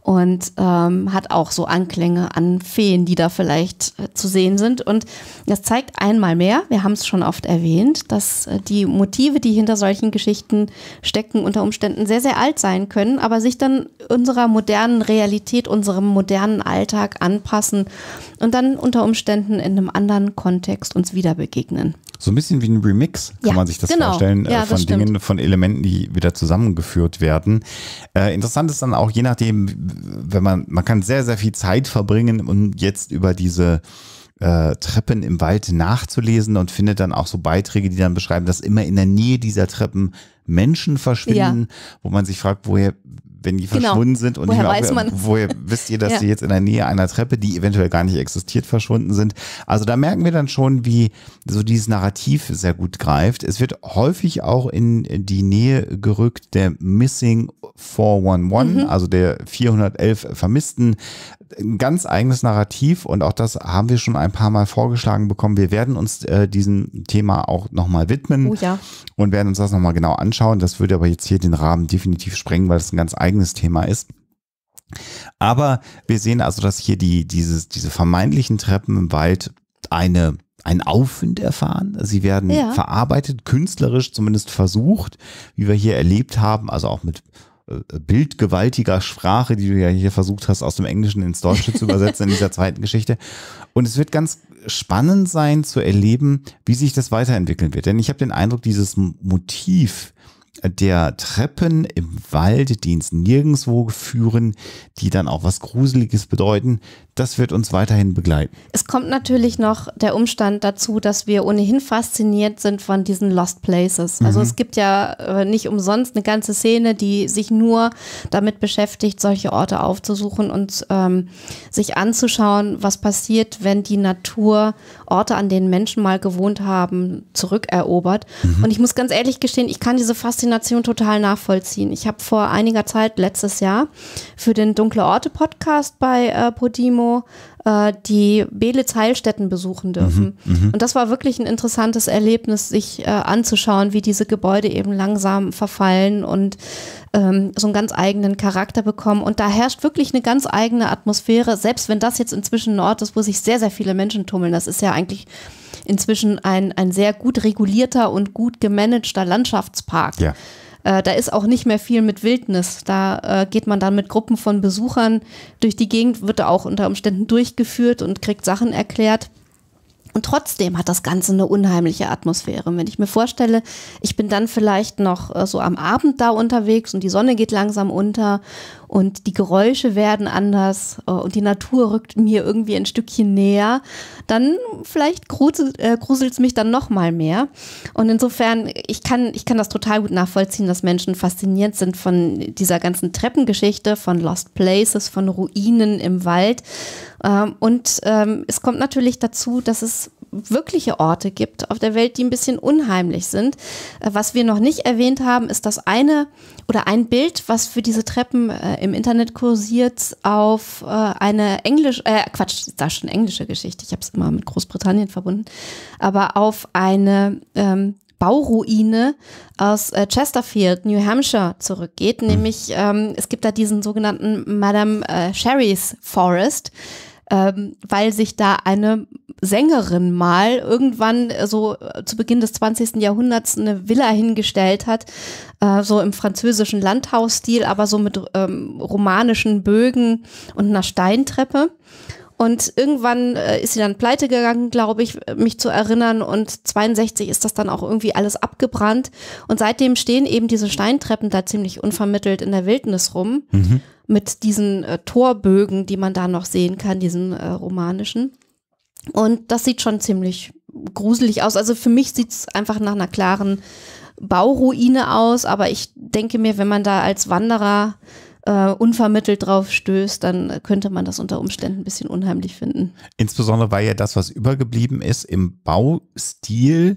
und ähm, hat auch so Anklänge an Feen, die da vielleicht äh, zu sehen sind. Und das zeigt einmal mehr, wir haben es schon oft erwähnt, dass äh, die Motive, die hinter solchen Geschichten stecken, unter Umständen sehr, sehr alt sein können, aber sich dann unserer modernen Realität, unserem modernen Alltag anpassen und dann unter Umständen in einem anderen anderen Kontext uns wieder begegnen. So ein bisschen wie ein Remix kann ja, man sich das genau. vorstellen, äh, ja, von Dingen, stimmt. von Elementen, die wieder zusammengeführt werden. Äh, interessant ist dann auch, je nachdem, wenn man, man kann sehr, sehr viel Zeit verbringen, um jetzt über diese äh, Treppen im Wald nachzulesen und findet dann auch so Beiträge, die dann beschreiben, dass immer in der Nähe dieser Treppen Menschen verschwinden, ja. wo man sich fragt, woher wenn die genau. verschwunden sind und woher weiß man? woher wisst ihr, dass ja. die jetzt in der Nähe einer Treppe, die eventuell gar nicht existiert, verschwunden sind. Also da merken wir dann schon, wie so dieses Narrativ sehr gut greift. Es wird häufig auch in die Nähe gerückt der Missing 411, mhm. also der 411 Vermissten. Ein ganz eigenes Narrativ und auch das haben wir schon ein paar Mal vorgeschlagen bekommen. Wir werden uns äh, diesem Thema auch nochmal widmen oh ja. und werden uns das nochmal genau anschauen. Das würde aber jetzt hier den Rahmen definitiv sprengen, weil es ein ganz eigenes eigenes Thema ist. Aber wir sehen also, dass hier die, dieses, diese vermeintlichen Treppen im Wald eine, einen Aufwind erfahren. Sie werden ja. verarbeitet, künstlerisch zumindest versucht, wie wir hier erlebt haben, also auch mit äh, bildgewaltiger Sprache, die du ja hier versucht hast, aus dem Englischen ins Deutsche zu übersetzen in dieser zweiten Geschichte. Und es wird ganz spannend sein zu erleben, wie sich das weiterentwickeln wird. Denn ich habe den Eindruck, dieses Motiv der Treppen im Wald, die ins Nirgendwo führen, die dann auch was Gruseliges bedeuten, das wird uns weiterhin begleiten. Es kommt natürlich noch der Umstand dazu, dass wir ohnehin fasziniert sind von diesen Lost Places. Also mhm. es gibt ja äh, nicht umsonst eine ganze Szene, die sich nur damit beschäftigt, solche Orte aufzusuchen und ähm, sich anzuschauen, was passiert, wenn die Natur Orte, an denen Menschen mal gewohnt haben, zurückerobert. Mhm. Und ich muss ganz ehrlich gestehen, ich kann diese Faszination total nachvollziehen. Ich habe vor einiger Zeit, letztes Jahr, für den Dunkle Orte Podcast bei äh, Podimo Demo äh, die Belitz Heilstätten besuchen mhm, dürfen. Mhm, und das war wirklich ein interessantes Erlebnis, sich äh, anzuschauen, wie diese Gebäude eben langsam verfallen und ähm, so einen ganz eigenen Charakter bekommen. Und da herrscht wirklich eine ganz eigene Atmosphäre, selbst wenn das jetzt inzwischen ein Ort ist, wo sich sehr, sehr viele Menschen tummeln. Das ist ja eigentlich inzwischen ein, ein sehr gut regulierter und gut gemanagter Landschaftspark. Ja. Äh, da ist auch nicht mehr viel mit Wildnis. Da äh, geht man dann mit Gruppen von Besuchern durch die Gegend, wird da auch unter Umständen durchgeführt und kriegt Sachen erklärt. Und trotzdem hat das Ganze eine unheimliche Atmosphäre. wenn ich mir vorstelle, ich bin dann vielleicht noch äh, so am Abend da unterwegs und die Sonne geht langsam unter und die Geräusche werden anders äh, und die Natur rückt mir irgendwie ein Stückchen näher, dann vielleicht äh, gruselt es mich dann noch mal mehr. Und insofern, ich kann, ich kann das total gut nachvollziehen, dass Menschen fasziniert sind von dieser ganzen Treppengeschichte, von Lost Places, von Ruinen im Wald. Ähm, und ähm, es kommt natürlich dazu, dass es wirkliche Orte gibt auf der Welt, die ein bisschen unheimlich sind. Äh, was wir noch nicht erwähnt haben, ist das eine oder ein Bild, was für diese Treppen äh, im Internet kursiert, auf äh, eine englische, äh, Quatsch, da schon englische Geschichte, ich habe es immer mit Großbritannien verbunden, aber auf eine ähm, Bauruine aus äh, Chesterfield, New Hampshire zurückgeht, hm. nämlich ähm, es gibt da diesen sogenannten Madame äh, Sherry's Forest ähm, weil sich da eine Sängerin mal irgendwann äh, so äh, zu Beginn des 20. Jahrhunderts eine Villa hingestellt hat, äh, so im französischen Landhausstil, aber so mit ähm, romanischen Bögen und einer Steintreppe. Und irgendwann äh, ist sie dann pleite gegangen, glaube ich, mich zu erinnern. Und 62 ist das dann auch irgendwie alles abgebrannt. Und seitdem stehen eben diese Steintreppen da ziemlich unvermittelt in der Wildnis rum. Mhm mit diesen äh, Torbögen, die man da noch sehen kann, diesen äh, romanischen. Und das sieht schon ziemlich gruselig aus. Also für mich sieht es einfach nach einer klaren Bauruine aus, aber ich denke mir, wenn man da als Wanderer Uh, unvermittelt drauf stößt, dann könnte man das unter Umständen ein bisschen unheimlich finden. Insbesondere, weil ja das, was übergeblieben ist, im Baustil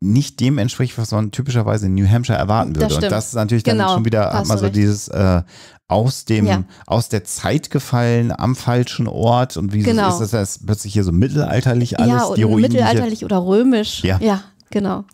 nicht dem entspricht, was man typischerweise in New Hampshire erwarten würde. Das und das ist natürlich genau. dann schon wieder Hast hat man so recht. dieses äh, aus dem ja. aus der Zeit gefallen am falschen Ort und wie genau. ist das, das plötzlich hier so mittelalterlich alles ja, die Ruinen mittelalterlich oder römisch. Ja. ja genau.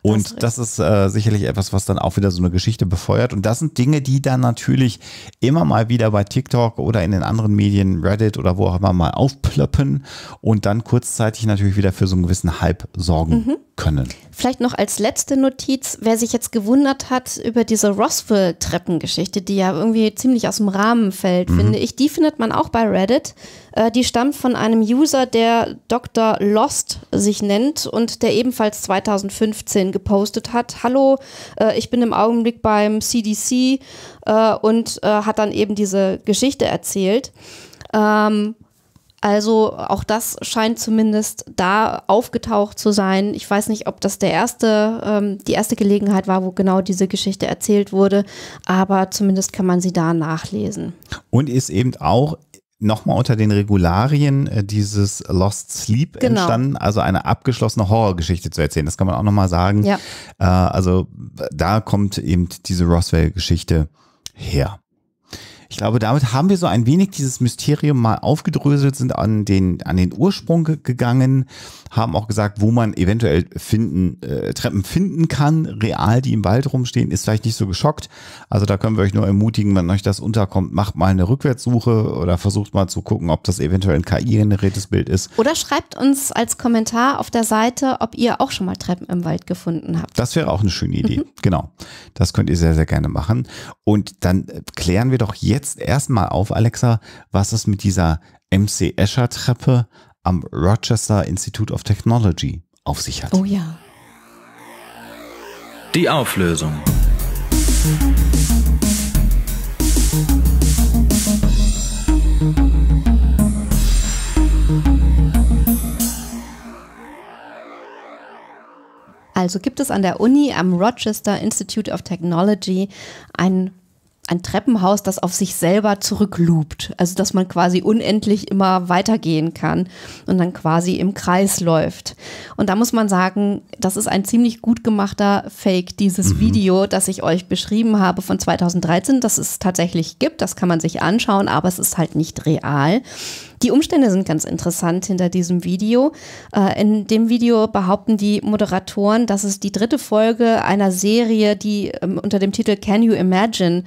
Und das, das ist äh, sicherlich etwas, was dann auch wieder so eine Geschichte befeuert. Und das sind Dinge, die dann natürlich immer mal wieder bei TikTok oder in den anderen Medien, Reddit oder wo auch immer mal aufplöppen und dann kurzzeitig natürlich wieder für so einen gewissen Hype sorgen. Mhm können. Vielleicht noch als letzte Notiz, wer sich jetzt gewundert hat über diese Roswell-Treppengeschichte, die ja irgendwie ziemlich aus dem Rahmen fällt, mhm. finde ich, die findet man auch bei Reddit. Äh, die stammt von einem User, der Dr. Lost sich nennt und der ebenfalls 2015 gepostet hat, hallo, äh, ich bin im Augenblick beim CDC äh, und äh, hat dann eben diese Geschichte erzählt. Ähm, also auch das scheint zumindest da aufgetaucht zu sein. Ich weiß nicht, ob das der erste, ähm, die erste Gelegenheit war, wo genau diese Geschichte erzählt wurde, aber zumindest kann man sie da nachlesen. Und ist eben auch nochmal unter den Regularien äh, dieses Lost Sleep genau. entstanden, also eine abgeschlossene Horrorgeschichte zu erzählen. Das kann man auch nochmal sagen. Ja. Äh, also da kommt eben diese Roswell-Geschichte her. Ich glaube, damit haben wir so ein wenig dieses Mysterium mal aufgedröselt, sind an den, an den Ursprung gegangen, haben auch gesagt, wo man eventuell finden, äh, Treppen finden kann, real, die im Wald rumstehen, ist vielleicht nicht so geschockt. Also da können wir euch nur ermutigen, wenn euch das unterkommt, macht mal eine Rückwärtssuche oder versucht mal zu gucken, ob das eventuell ein KI-generiertes Bild ist. Oder schreibt uns als Kommentar auf der Seite, ob ihr auch schon mal Treppen im Wald gefunden habt. Das wäre auch eine schöne Idee. Mhm. Genau. Das könnt ihr sehr, sehr gerne machen. Und dann äh, klären wir doch jetzt erstmal auf, Alexa, was es mit dieser MC Escher Treppe am Rochester Institute of Technology auf sich hat. Oh ja. Die Auflösung. Also gibt es an der Uni am Rochester Institute of Technology einen ein Treppenhaus, das auf sich selber zurückloopt. Also dass man quasi unendlich immer weitergehen kann und dann quasi im Kreis läuft. Und da muss man sagen, das ist ein ziemlich gut gemachter Fake, dieses mhm. Video, das ich euch beschrieben habe von 2013, das es tatsächlich gibt, das kann man sich anschauen, aber es ist halt nicht real. Die Umstände sind ganz interessant hinter diesem Video. Äh, in dem Video behaupten die Moderatoren, dass es die dritte Folge einer Serie, die ähm, unter dem Titel Can You Imagine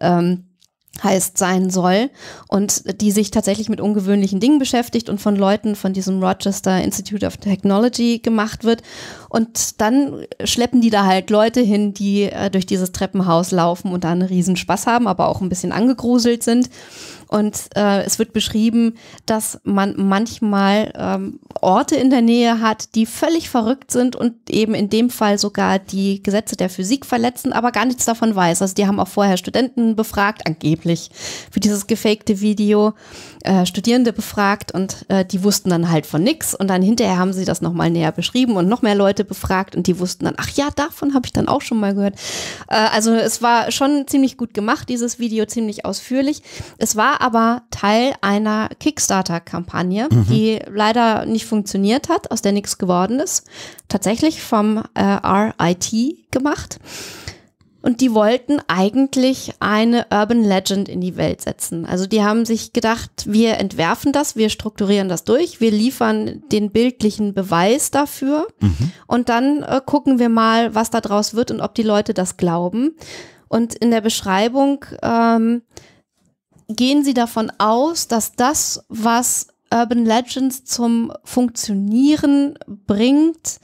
ähm, heißt sein soll und die sich tatsächlich mit ungewöhnlichen Dingen beschäftigt und von Leuten von diesem Rochester Institute of Technology gemacht wird. Und dann schleppen die da halt Leute hin, die äh, durch dieses Treppenhaus laufen und da einen riesen Spaß haben, aber auch ein bisschen angegruselt sind. Und äh, es wird beschrieben, dass man manchmal ähm, Orte in der Nähe hat, die völlig verrückt sind und eben in dem Fall sogar die Gesetze der Physik verletzen, aber gar nichts davon weiß. Also die haben auch vorher Studenten befragt, angeblich für dieses gefakte Video, äh, Studierende befragt und äh, die wussten dann halt von nichts. Und dann hinterher haben sie das nochmal näher beschrieben und noch mehr Leute befragt und die wussten dann, ach ja, davon habe ich dann auch schon mal gehört. Äh, also es war schon ziemlich gut gemacht, dieses Video, ziemlich ausführlich. Es war aber Teil einer Kickstarter-Kampagne, mhm. die leider nicht funktioniert hat, aus der nichts geworden ist. Tatsächlich vom äh, RIT gemacht. Und die wollten eigentlich eine Urban Legend in die Welt setzen. Also die haben sich gedacht, wir entwerfen das, wir strukturieren das durch, wir liefern den bildlichen Beweis dafür mhm. und dann äh, gucken wir mal, was da draus wird und ob die Leute das glauben. Und in der Beschreibung ähm, gehen Sie davon aus, dass das, was Urban Legends zum Funktionieren bringt,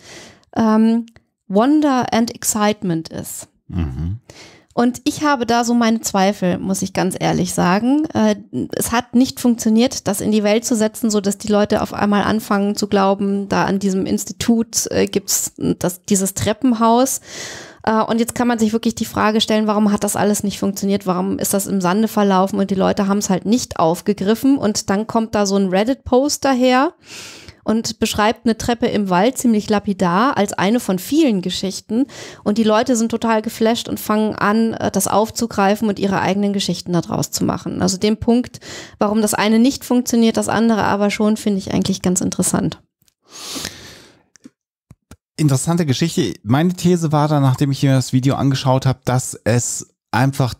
ähm, Wonder and Excitement ist. Mhm. Und ich habe da so meine Zweifel, muss ich ganz ehrlich sagen. Äh, es hat nicht funktioniert, das in die Welt zu setzen, sodass die Leute auf einmal anfangen zu glauben, da an diesem Institut äh, gibt's das, dieses Treppenhaus äh, und jetzt kann man sich wirklich die Frage stellen, warum hat das alles nicht funktioniert? Warum ist das im Sande verlaufen und die Leute haben es halt nicht aufgegriffen? Und dann kommt da so ein Reddit-Post daher und beschreibt eine Treppe im Wald ziemlich lapidar als eine von vielen Geschichten. Und die Leute sind total geflasht und fangen an, äh, das aufzugreifen und ihre eigenen Geschichten daraus zu machen. Also den Punkt, warum das eine nicht funktioniert, das andere aber schon, finde ich eigentlich ganz interessant interessante Geschichte. Meine These war dann, nachdem ich mir das Video angeschaut habe, dass es einfach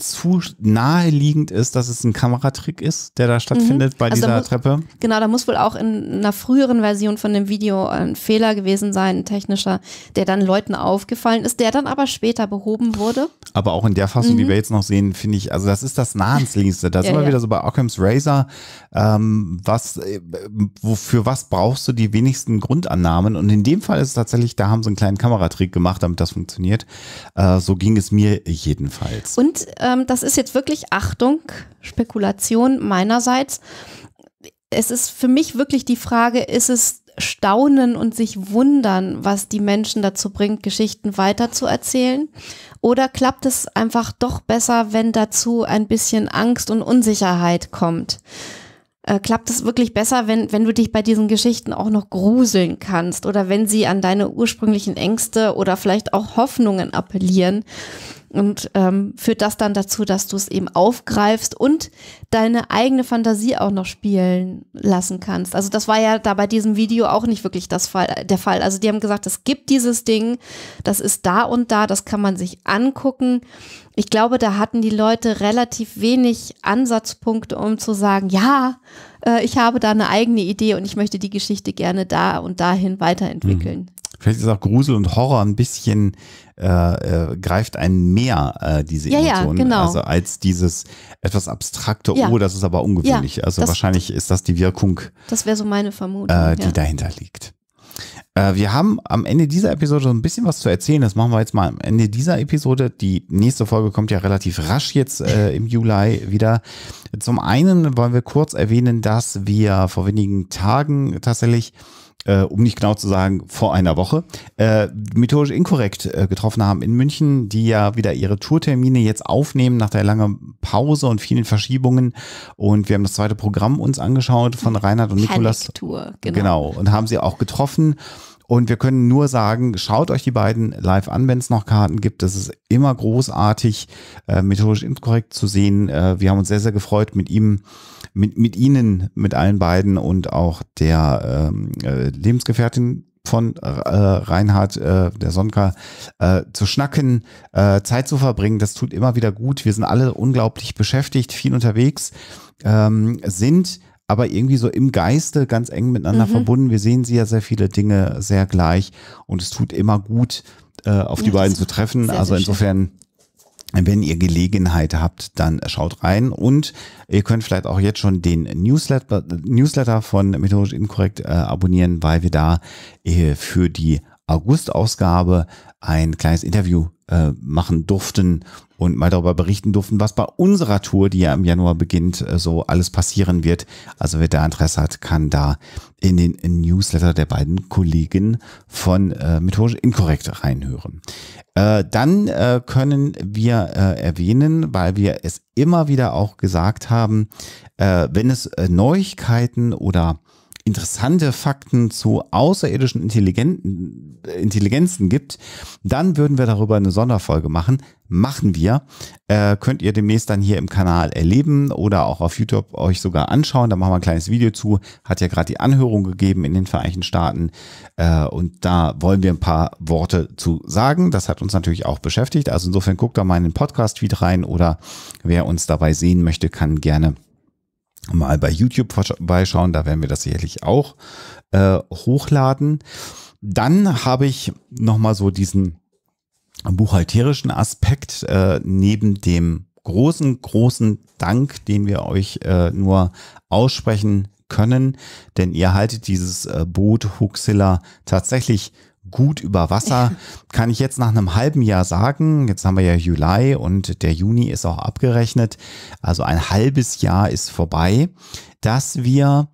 zu naheliegend ist, dass es ein Kameratrick ist, der da stattfindet mhm. bei also dieser muss, Treppe. Genau, da muss wohl auch in einer früheren Version von dem Video ein Fehler gewesen sein, ein technischer, der dann Leuten aufgefallen ist, der dann aber später behoben wurde. Aber auch in der Fassung, mhm. die wir jetzt noch sehen, finde ich, also das ist das naheliegendste. Da ja, sind wir ja. wieder so bei Occam's Razor. Ähm, was, äh, wofür was brauchst du die wenigsten Grundannahmen? Und in dem Fall ist es tatsächlich, da haben sie einen kleinen Kameratrick gemacht, damit das funktioniert. Äh, so ging es mir jedenfalls. Und äh, ähm, das ist jetzt wirklich Achtung, Spekulation meinerseits. Es ist für mich wirklich die Frage, ist es Staunen und sich wundern, was die Menschen dazu bringt, Geschichten weiterzuerzählen? Oder klappt es einfach doch besser, wenn dazu ein bisschen Angst und Unsicherheit kommt? Äh, klappt es wirklich besser, wenn, wenn du dich bei diesen Geschichten auch noch gruseln kannst oder wenn sie an deine ursprünglichen Ängste oder vielleicht auch Hoffnungen appellieren? Und ähm, führt das dann dazu, dass du es eben aufgreifst und deine eigene Fantasie auch noch spielen lassen kannst. Also das war ja da bei diesem Video auch nicht wirklich das Fall, äh, der Fall. Also die haben gesagt, es gibt dieses Ding, das ist da und da, das kann man sich angucken. Ich glaube, da hatten die Leute relativ wenig Ansatzpunkte, um zu sagen, ja, äh, ich habe da eine eigene Idee und ich möchte die Geschichte gerne da und dahin weiterentwickeln. Hm. Vielleicht ist auch Grusel und Horror ein bisschen äh, äh, greift einen mehr äh, diese ja, Emotionen, ja, genau. also als dieses etwas abstrakte, ja. oh, das ist aber ungewöhnlich. also das, wahrscheinlich ist das die Wirkung. Das wäre so meine Vermutung. Äh, die dahinter liegt. Äh, wir haben am Ende dieser Episode so ein bisschen was zu erzählen. Das machen wir jetzt mal am Ende dieser Episode. Die nächste Folge kommt ja relativ rasch jetzt äh, im Juli wieder. Zum einen wollen wir kurz erwähnen, dass wir vor wenigen Tagen tatsächlich äh, um nicht genau zu sagen, vor einer Woche, äh, methodisch inkorrekt äh, getroffen haben in München, die ja wieder ihre Tourtermine jetzt aufnehmen nach der langen Pause und vielen Verschiebungen. Und wir haben das zweite Programm uns angeschaut von Reinhard und Nikolas. Tour, genau. genau. Und haben sie auch getroffen. Und wir können nur sagen, schaut euch die beiden live an, wenn es noch Karten gibt. Das ist immer großartig, äh, methodisch inkorrekt zu sehen. Äh, wir haben uns sehr, sehr gefreut, mit ihm mit, mit Ihnen, mit allen beiden und auch der ähm, äh, Lebensgefährtin von äh, Reinhard, äh, der Sonka, äh, zu schnacken, äh, Zeit zu verbringen. Das tut immer wieder gut. Wir sind alle unglaublich beschäftigt, viel unterwegs, ähm, sind aber irgendwie so im Geiste ganz eng miteinander mhm. verbunden. Wir sehen sie ja sehr viele Dinge sehr gleich und es tut immer gut, äh, auf ja, die beiden zu treffen. Also insofern wenn ihr Gelegenheit habt, dann schaut rein und ihr könnt vielleicht auch jetzt schon den Newsletter, Newsletter von Methodisch Inkorrekt äh, abonnieren, weil wir da äh, für die August-Ausgabe ein kleines Interview äh, machen durften und mal darüber berichten durften, was bei unserer Tour, die ja im Januar beginnt, äh, so alles passieren wird. Also wer da Interesse hat, kann da in den Newsletter der beiden Kollegen von äh, Methodisch Inkorrekt reinhören. Äh, dann äh, können wir äh, erwähnen, weil wir es immer wieder auch gesagt haben, äh, wenn es äh, Neuigkeiten oder interessante Fakten zu außerirdischen äh, Intelligenzen gibt, dann würden wir darüber eine Sonderfolge machen. Machen wir. Äh, könnt ihr demnächst dann hier im Kanal erleben oder auch auf YouTube euch sogar anschauen. Da machen wir ein kleines Video zu. Hat ja gerade die Anhörung gegeben in den Vereinigten Staaten. Äh, und da wollen wir ein paar Worte zu sagen. Das hat uns natürlich auch beschäftigt. Also insofern guckt da mal in den Podcast-Feed rein oder wer uns dabei sehen möchte, kann gerne mal bei YouTube vorbeischauen, da werden wir das sicherlich auch äh, hochladen. Dann habe ich nochmal so diesen buchhalterischen Aspekt äh, neben dem großen, großen Dank, den wir euch äh, nur aussprechen können, denn ihr haltet dieses äh, Boot Huxilla tatsächlich gut über Wasser. Kann ich jetzt nach einem halben Jahr sagen, jetzt haben wir ja Juli und der Juni ist auch abgerechnet, also ein halbes Jahr ist vorbei, dass wir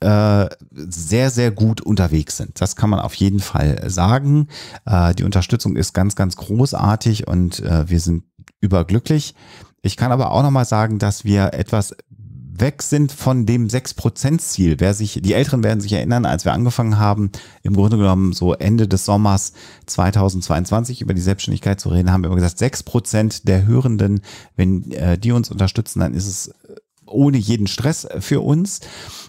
äh, sehr, sehr gut unterwegs sind. Das kann man auf jeden Fall sagen. Äh, die Unterstützung ist ganz, ganz großartig und äh, wir sind überglücklich. Ich kann aber auch nochmal sagen, dass wir etwas weg sind von dem 6%-Ziel. Wer sich, die Älteren werden sich erinnern, als wir angefangen haben, im Grunde genommen so Ende des Sommers 2022 über die Selbstständigkeit zu reden, haben wir immer gesagt, 6% der Hörenden, wenn äh, die uns unterstützen, dann ist es äh, ohne jeden Stress für uns.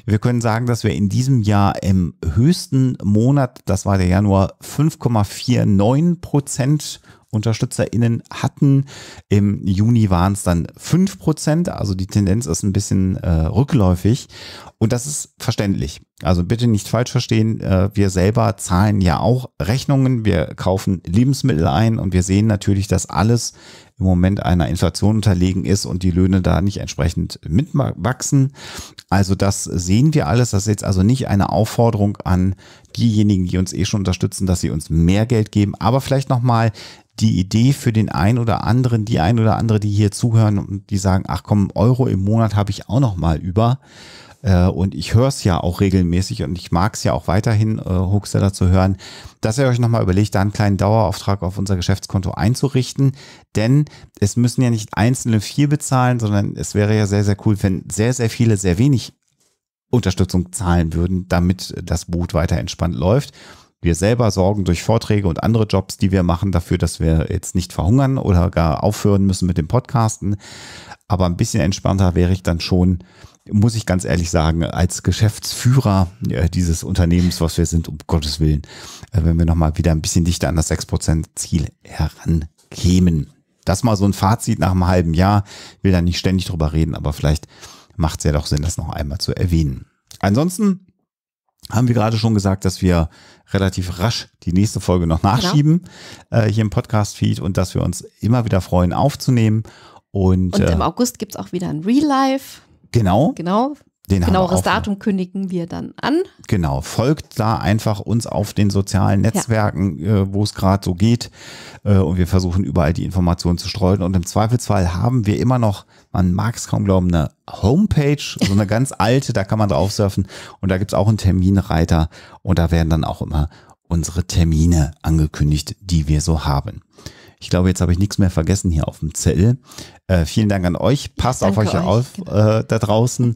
Wir können sagen, dass wir in diesem Jahr im höchsten Monat, das war der Januar, 5,49 Prozent UnterstützerInnen hatten. Im Juni waren es dann 5%, also die Tendenz ist ein bisschen äh, rückläufig und das ist verständlich. Also bitte nicht falsch verstehen, äh, wir selber zahlen ja auch Rechnungen, wir kaufen Lebensmittel ein und wir sehen natürlich, dass alles im Moment einer Inflation unterlegen ist und die Löhne da nicht entsprechend mitwachsen. Also das sehen wir alles. Das ist jetzt also nicht eine Aufforderung an diejenigen, die uns eh schon unterstützen, dass sie uns mehr Geld geben. Aber vielleicht nochmal, die Idee für den einen oder anderen, die ein oder andere, die hier zuhören und die sagen, ach komm, Euro im Monat habe ich auch noch mal über. Äh, und ich höre es ja auch regelmäßig und ich mag es ja auch weiterhin, äh, Hookseller zu hören, dass ihr euch nochmal überlegt, da einen kleinen Dauerauftrag auf unser Geschäftskonto einzurichten. Denn es müssen ja nicht Einzelne viel bezahlen, sondern es wäre ja sehr, sehr cool, wenn sehr, sehr viele sehr wenig Unterstützung zahlen würden, damit das Boot weiter entspannt läuft. Wir selber sorgen durch Vorträge und andere Jobs, die wir machen, dafür, dass wir jetzt nicht verhungern oder gar aufhören müssen mit dem Podcasten. Aber ein bisschen entspannter wäre ich dann schon, muss ich ganz ehrlich sagen, als Geschäftsführer äh, dieses Unternehmens, was wir sind, um Gottes Willen, äh, wenn wir nochmal wieder ein bisschen dichter an das 6%-Ziel herankämen. Das mal so ein Fazit nach einem halben Jahr. Will da nicht ständig drüber reden, aber vielleicht macht es ja doch Sinn, das noch einmal zu erwähnen. Ansonsten haben wir gerade schon gesagt, dass wir relativ rasch die nächste Folge noch genau. nachschieben genau. äh, hier im Podcast-Feed und dass wir uns immer wieder freuen aufzunehmen. Und, und im äh, August gibt es auch wieder ein Real Life. Genau. Genau. Den Genaueres Datum kündigen wir dann an. Genau, folgt da einfach uns auf den sozialen Netzwerken, ja. äh, wo es gerade so geht. Äh, und wir versuchen überall die Informationen zu streuen. Und im Zweifelsfall haben wir immer noch, man mag es kaum glauben, eine Homepage, so eine ganz alte, da kann man drauf surfen. Und da gibt es auch einen Terminreiter. Und da werden dann auch immer unsere Termine angekündigt, die wir so haben. Ich glaube, jetzt habe ich nichts mehr vergessen hier auf dem Zell. Äh, vielen Dank an euch. Passt Danke auf euch, euch auf genau. da draußen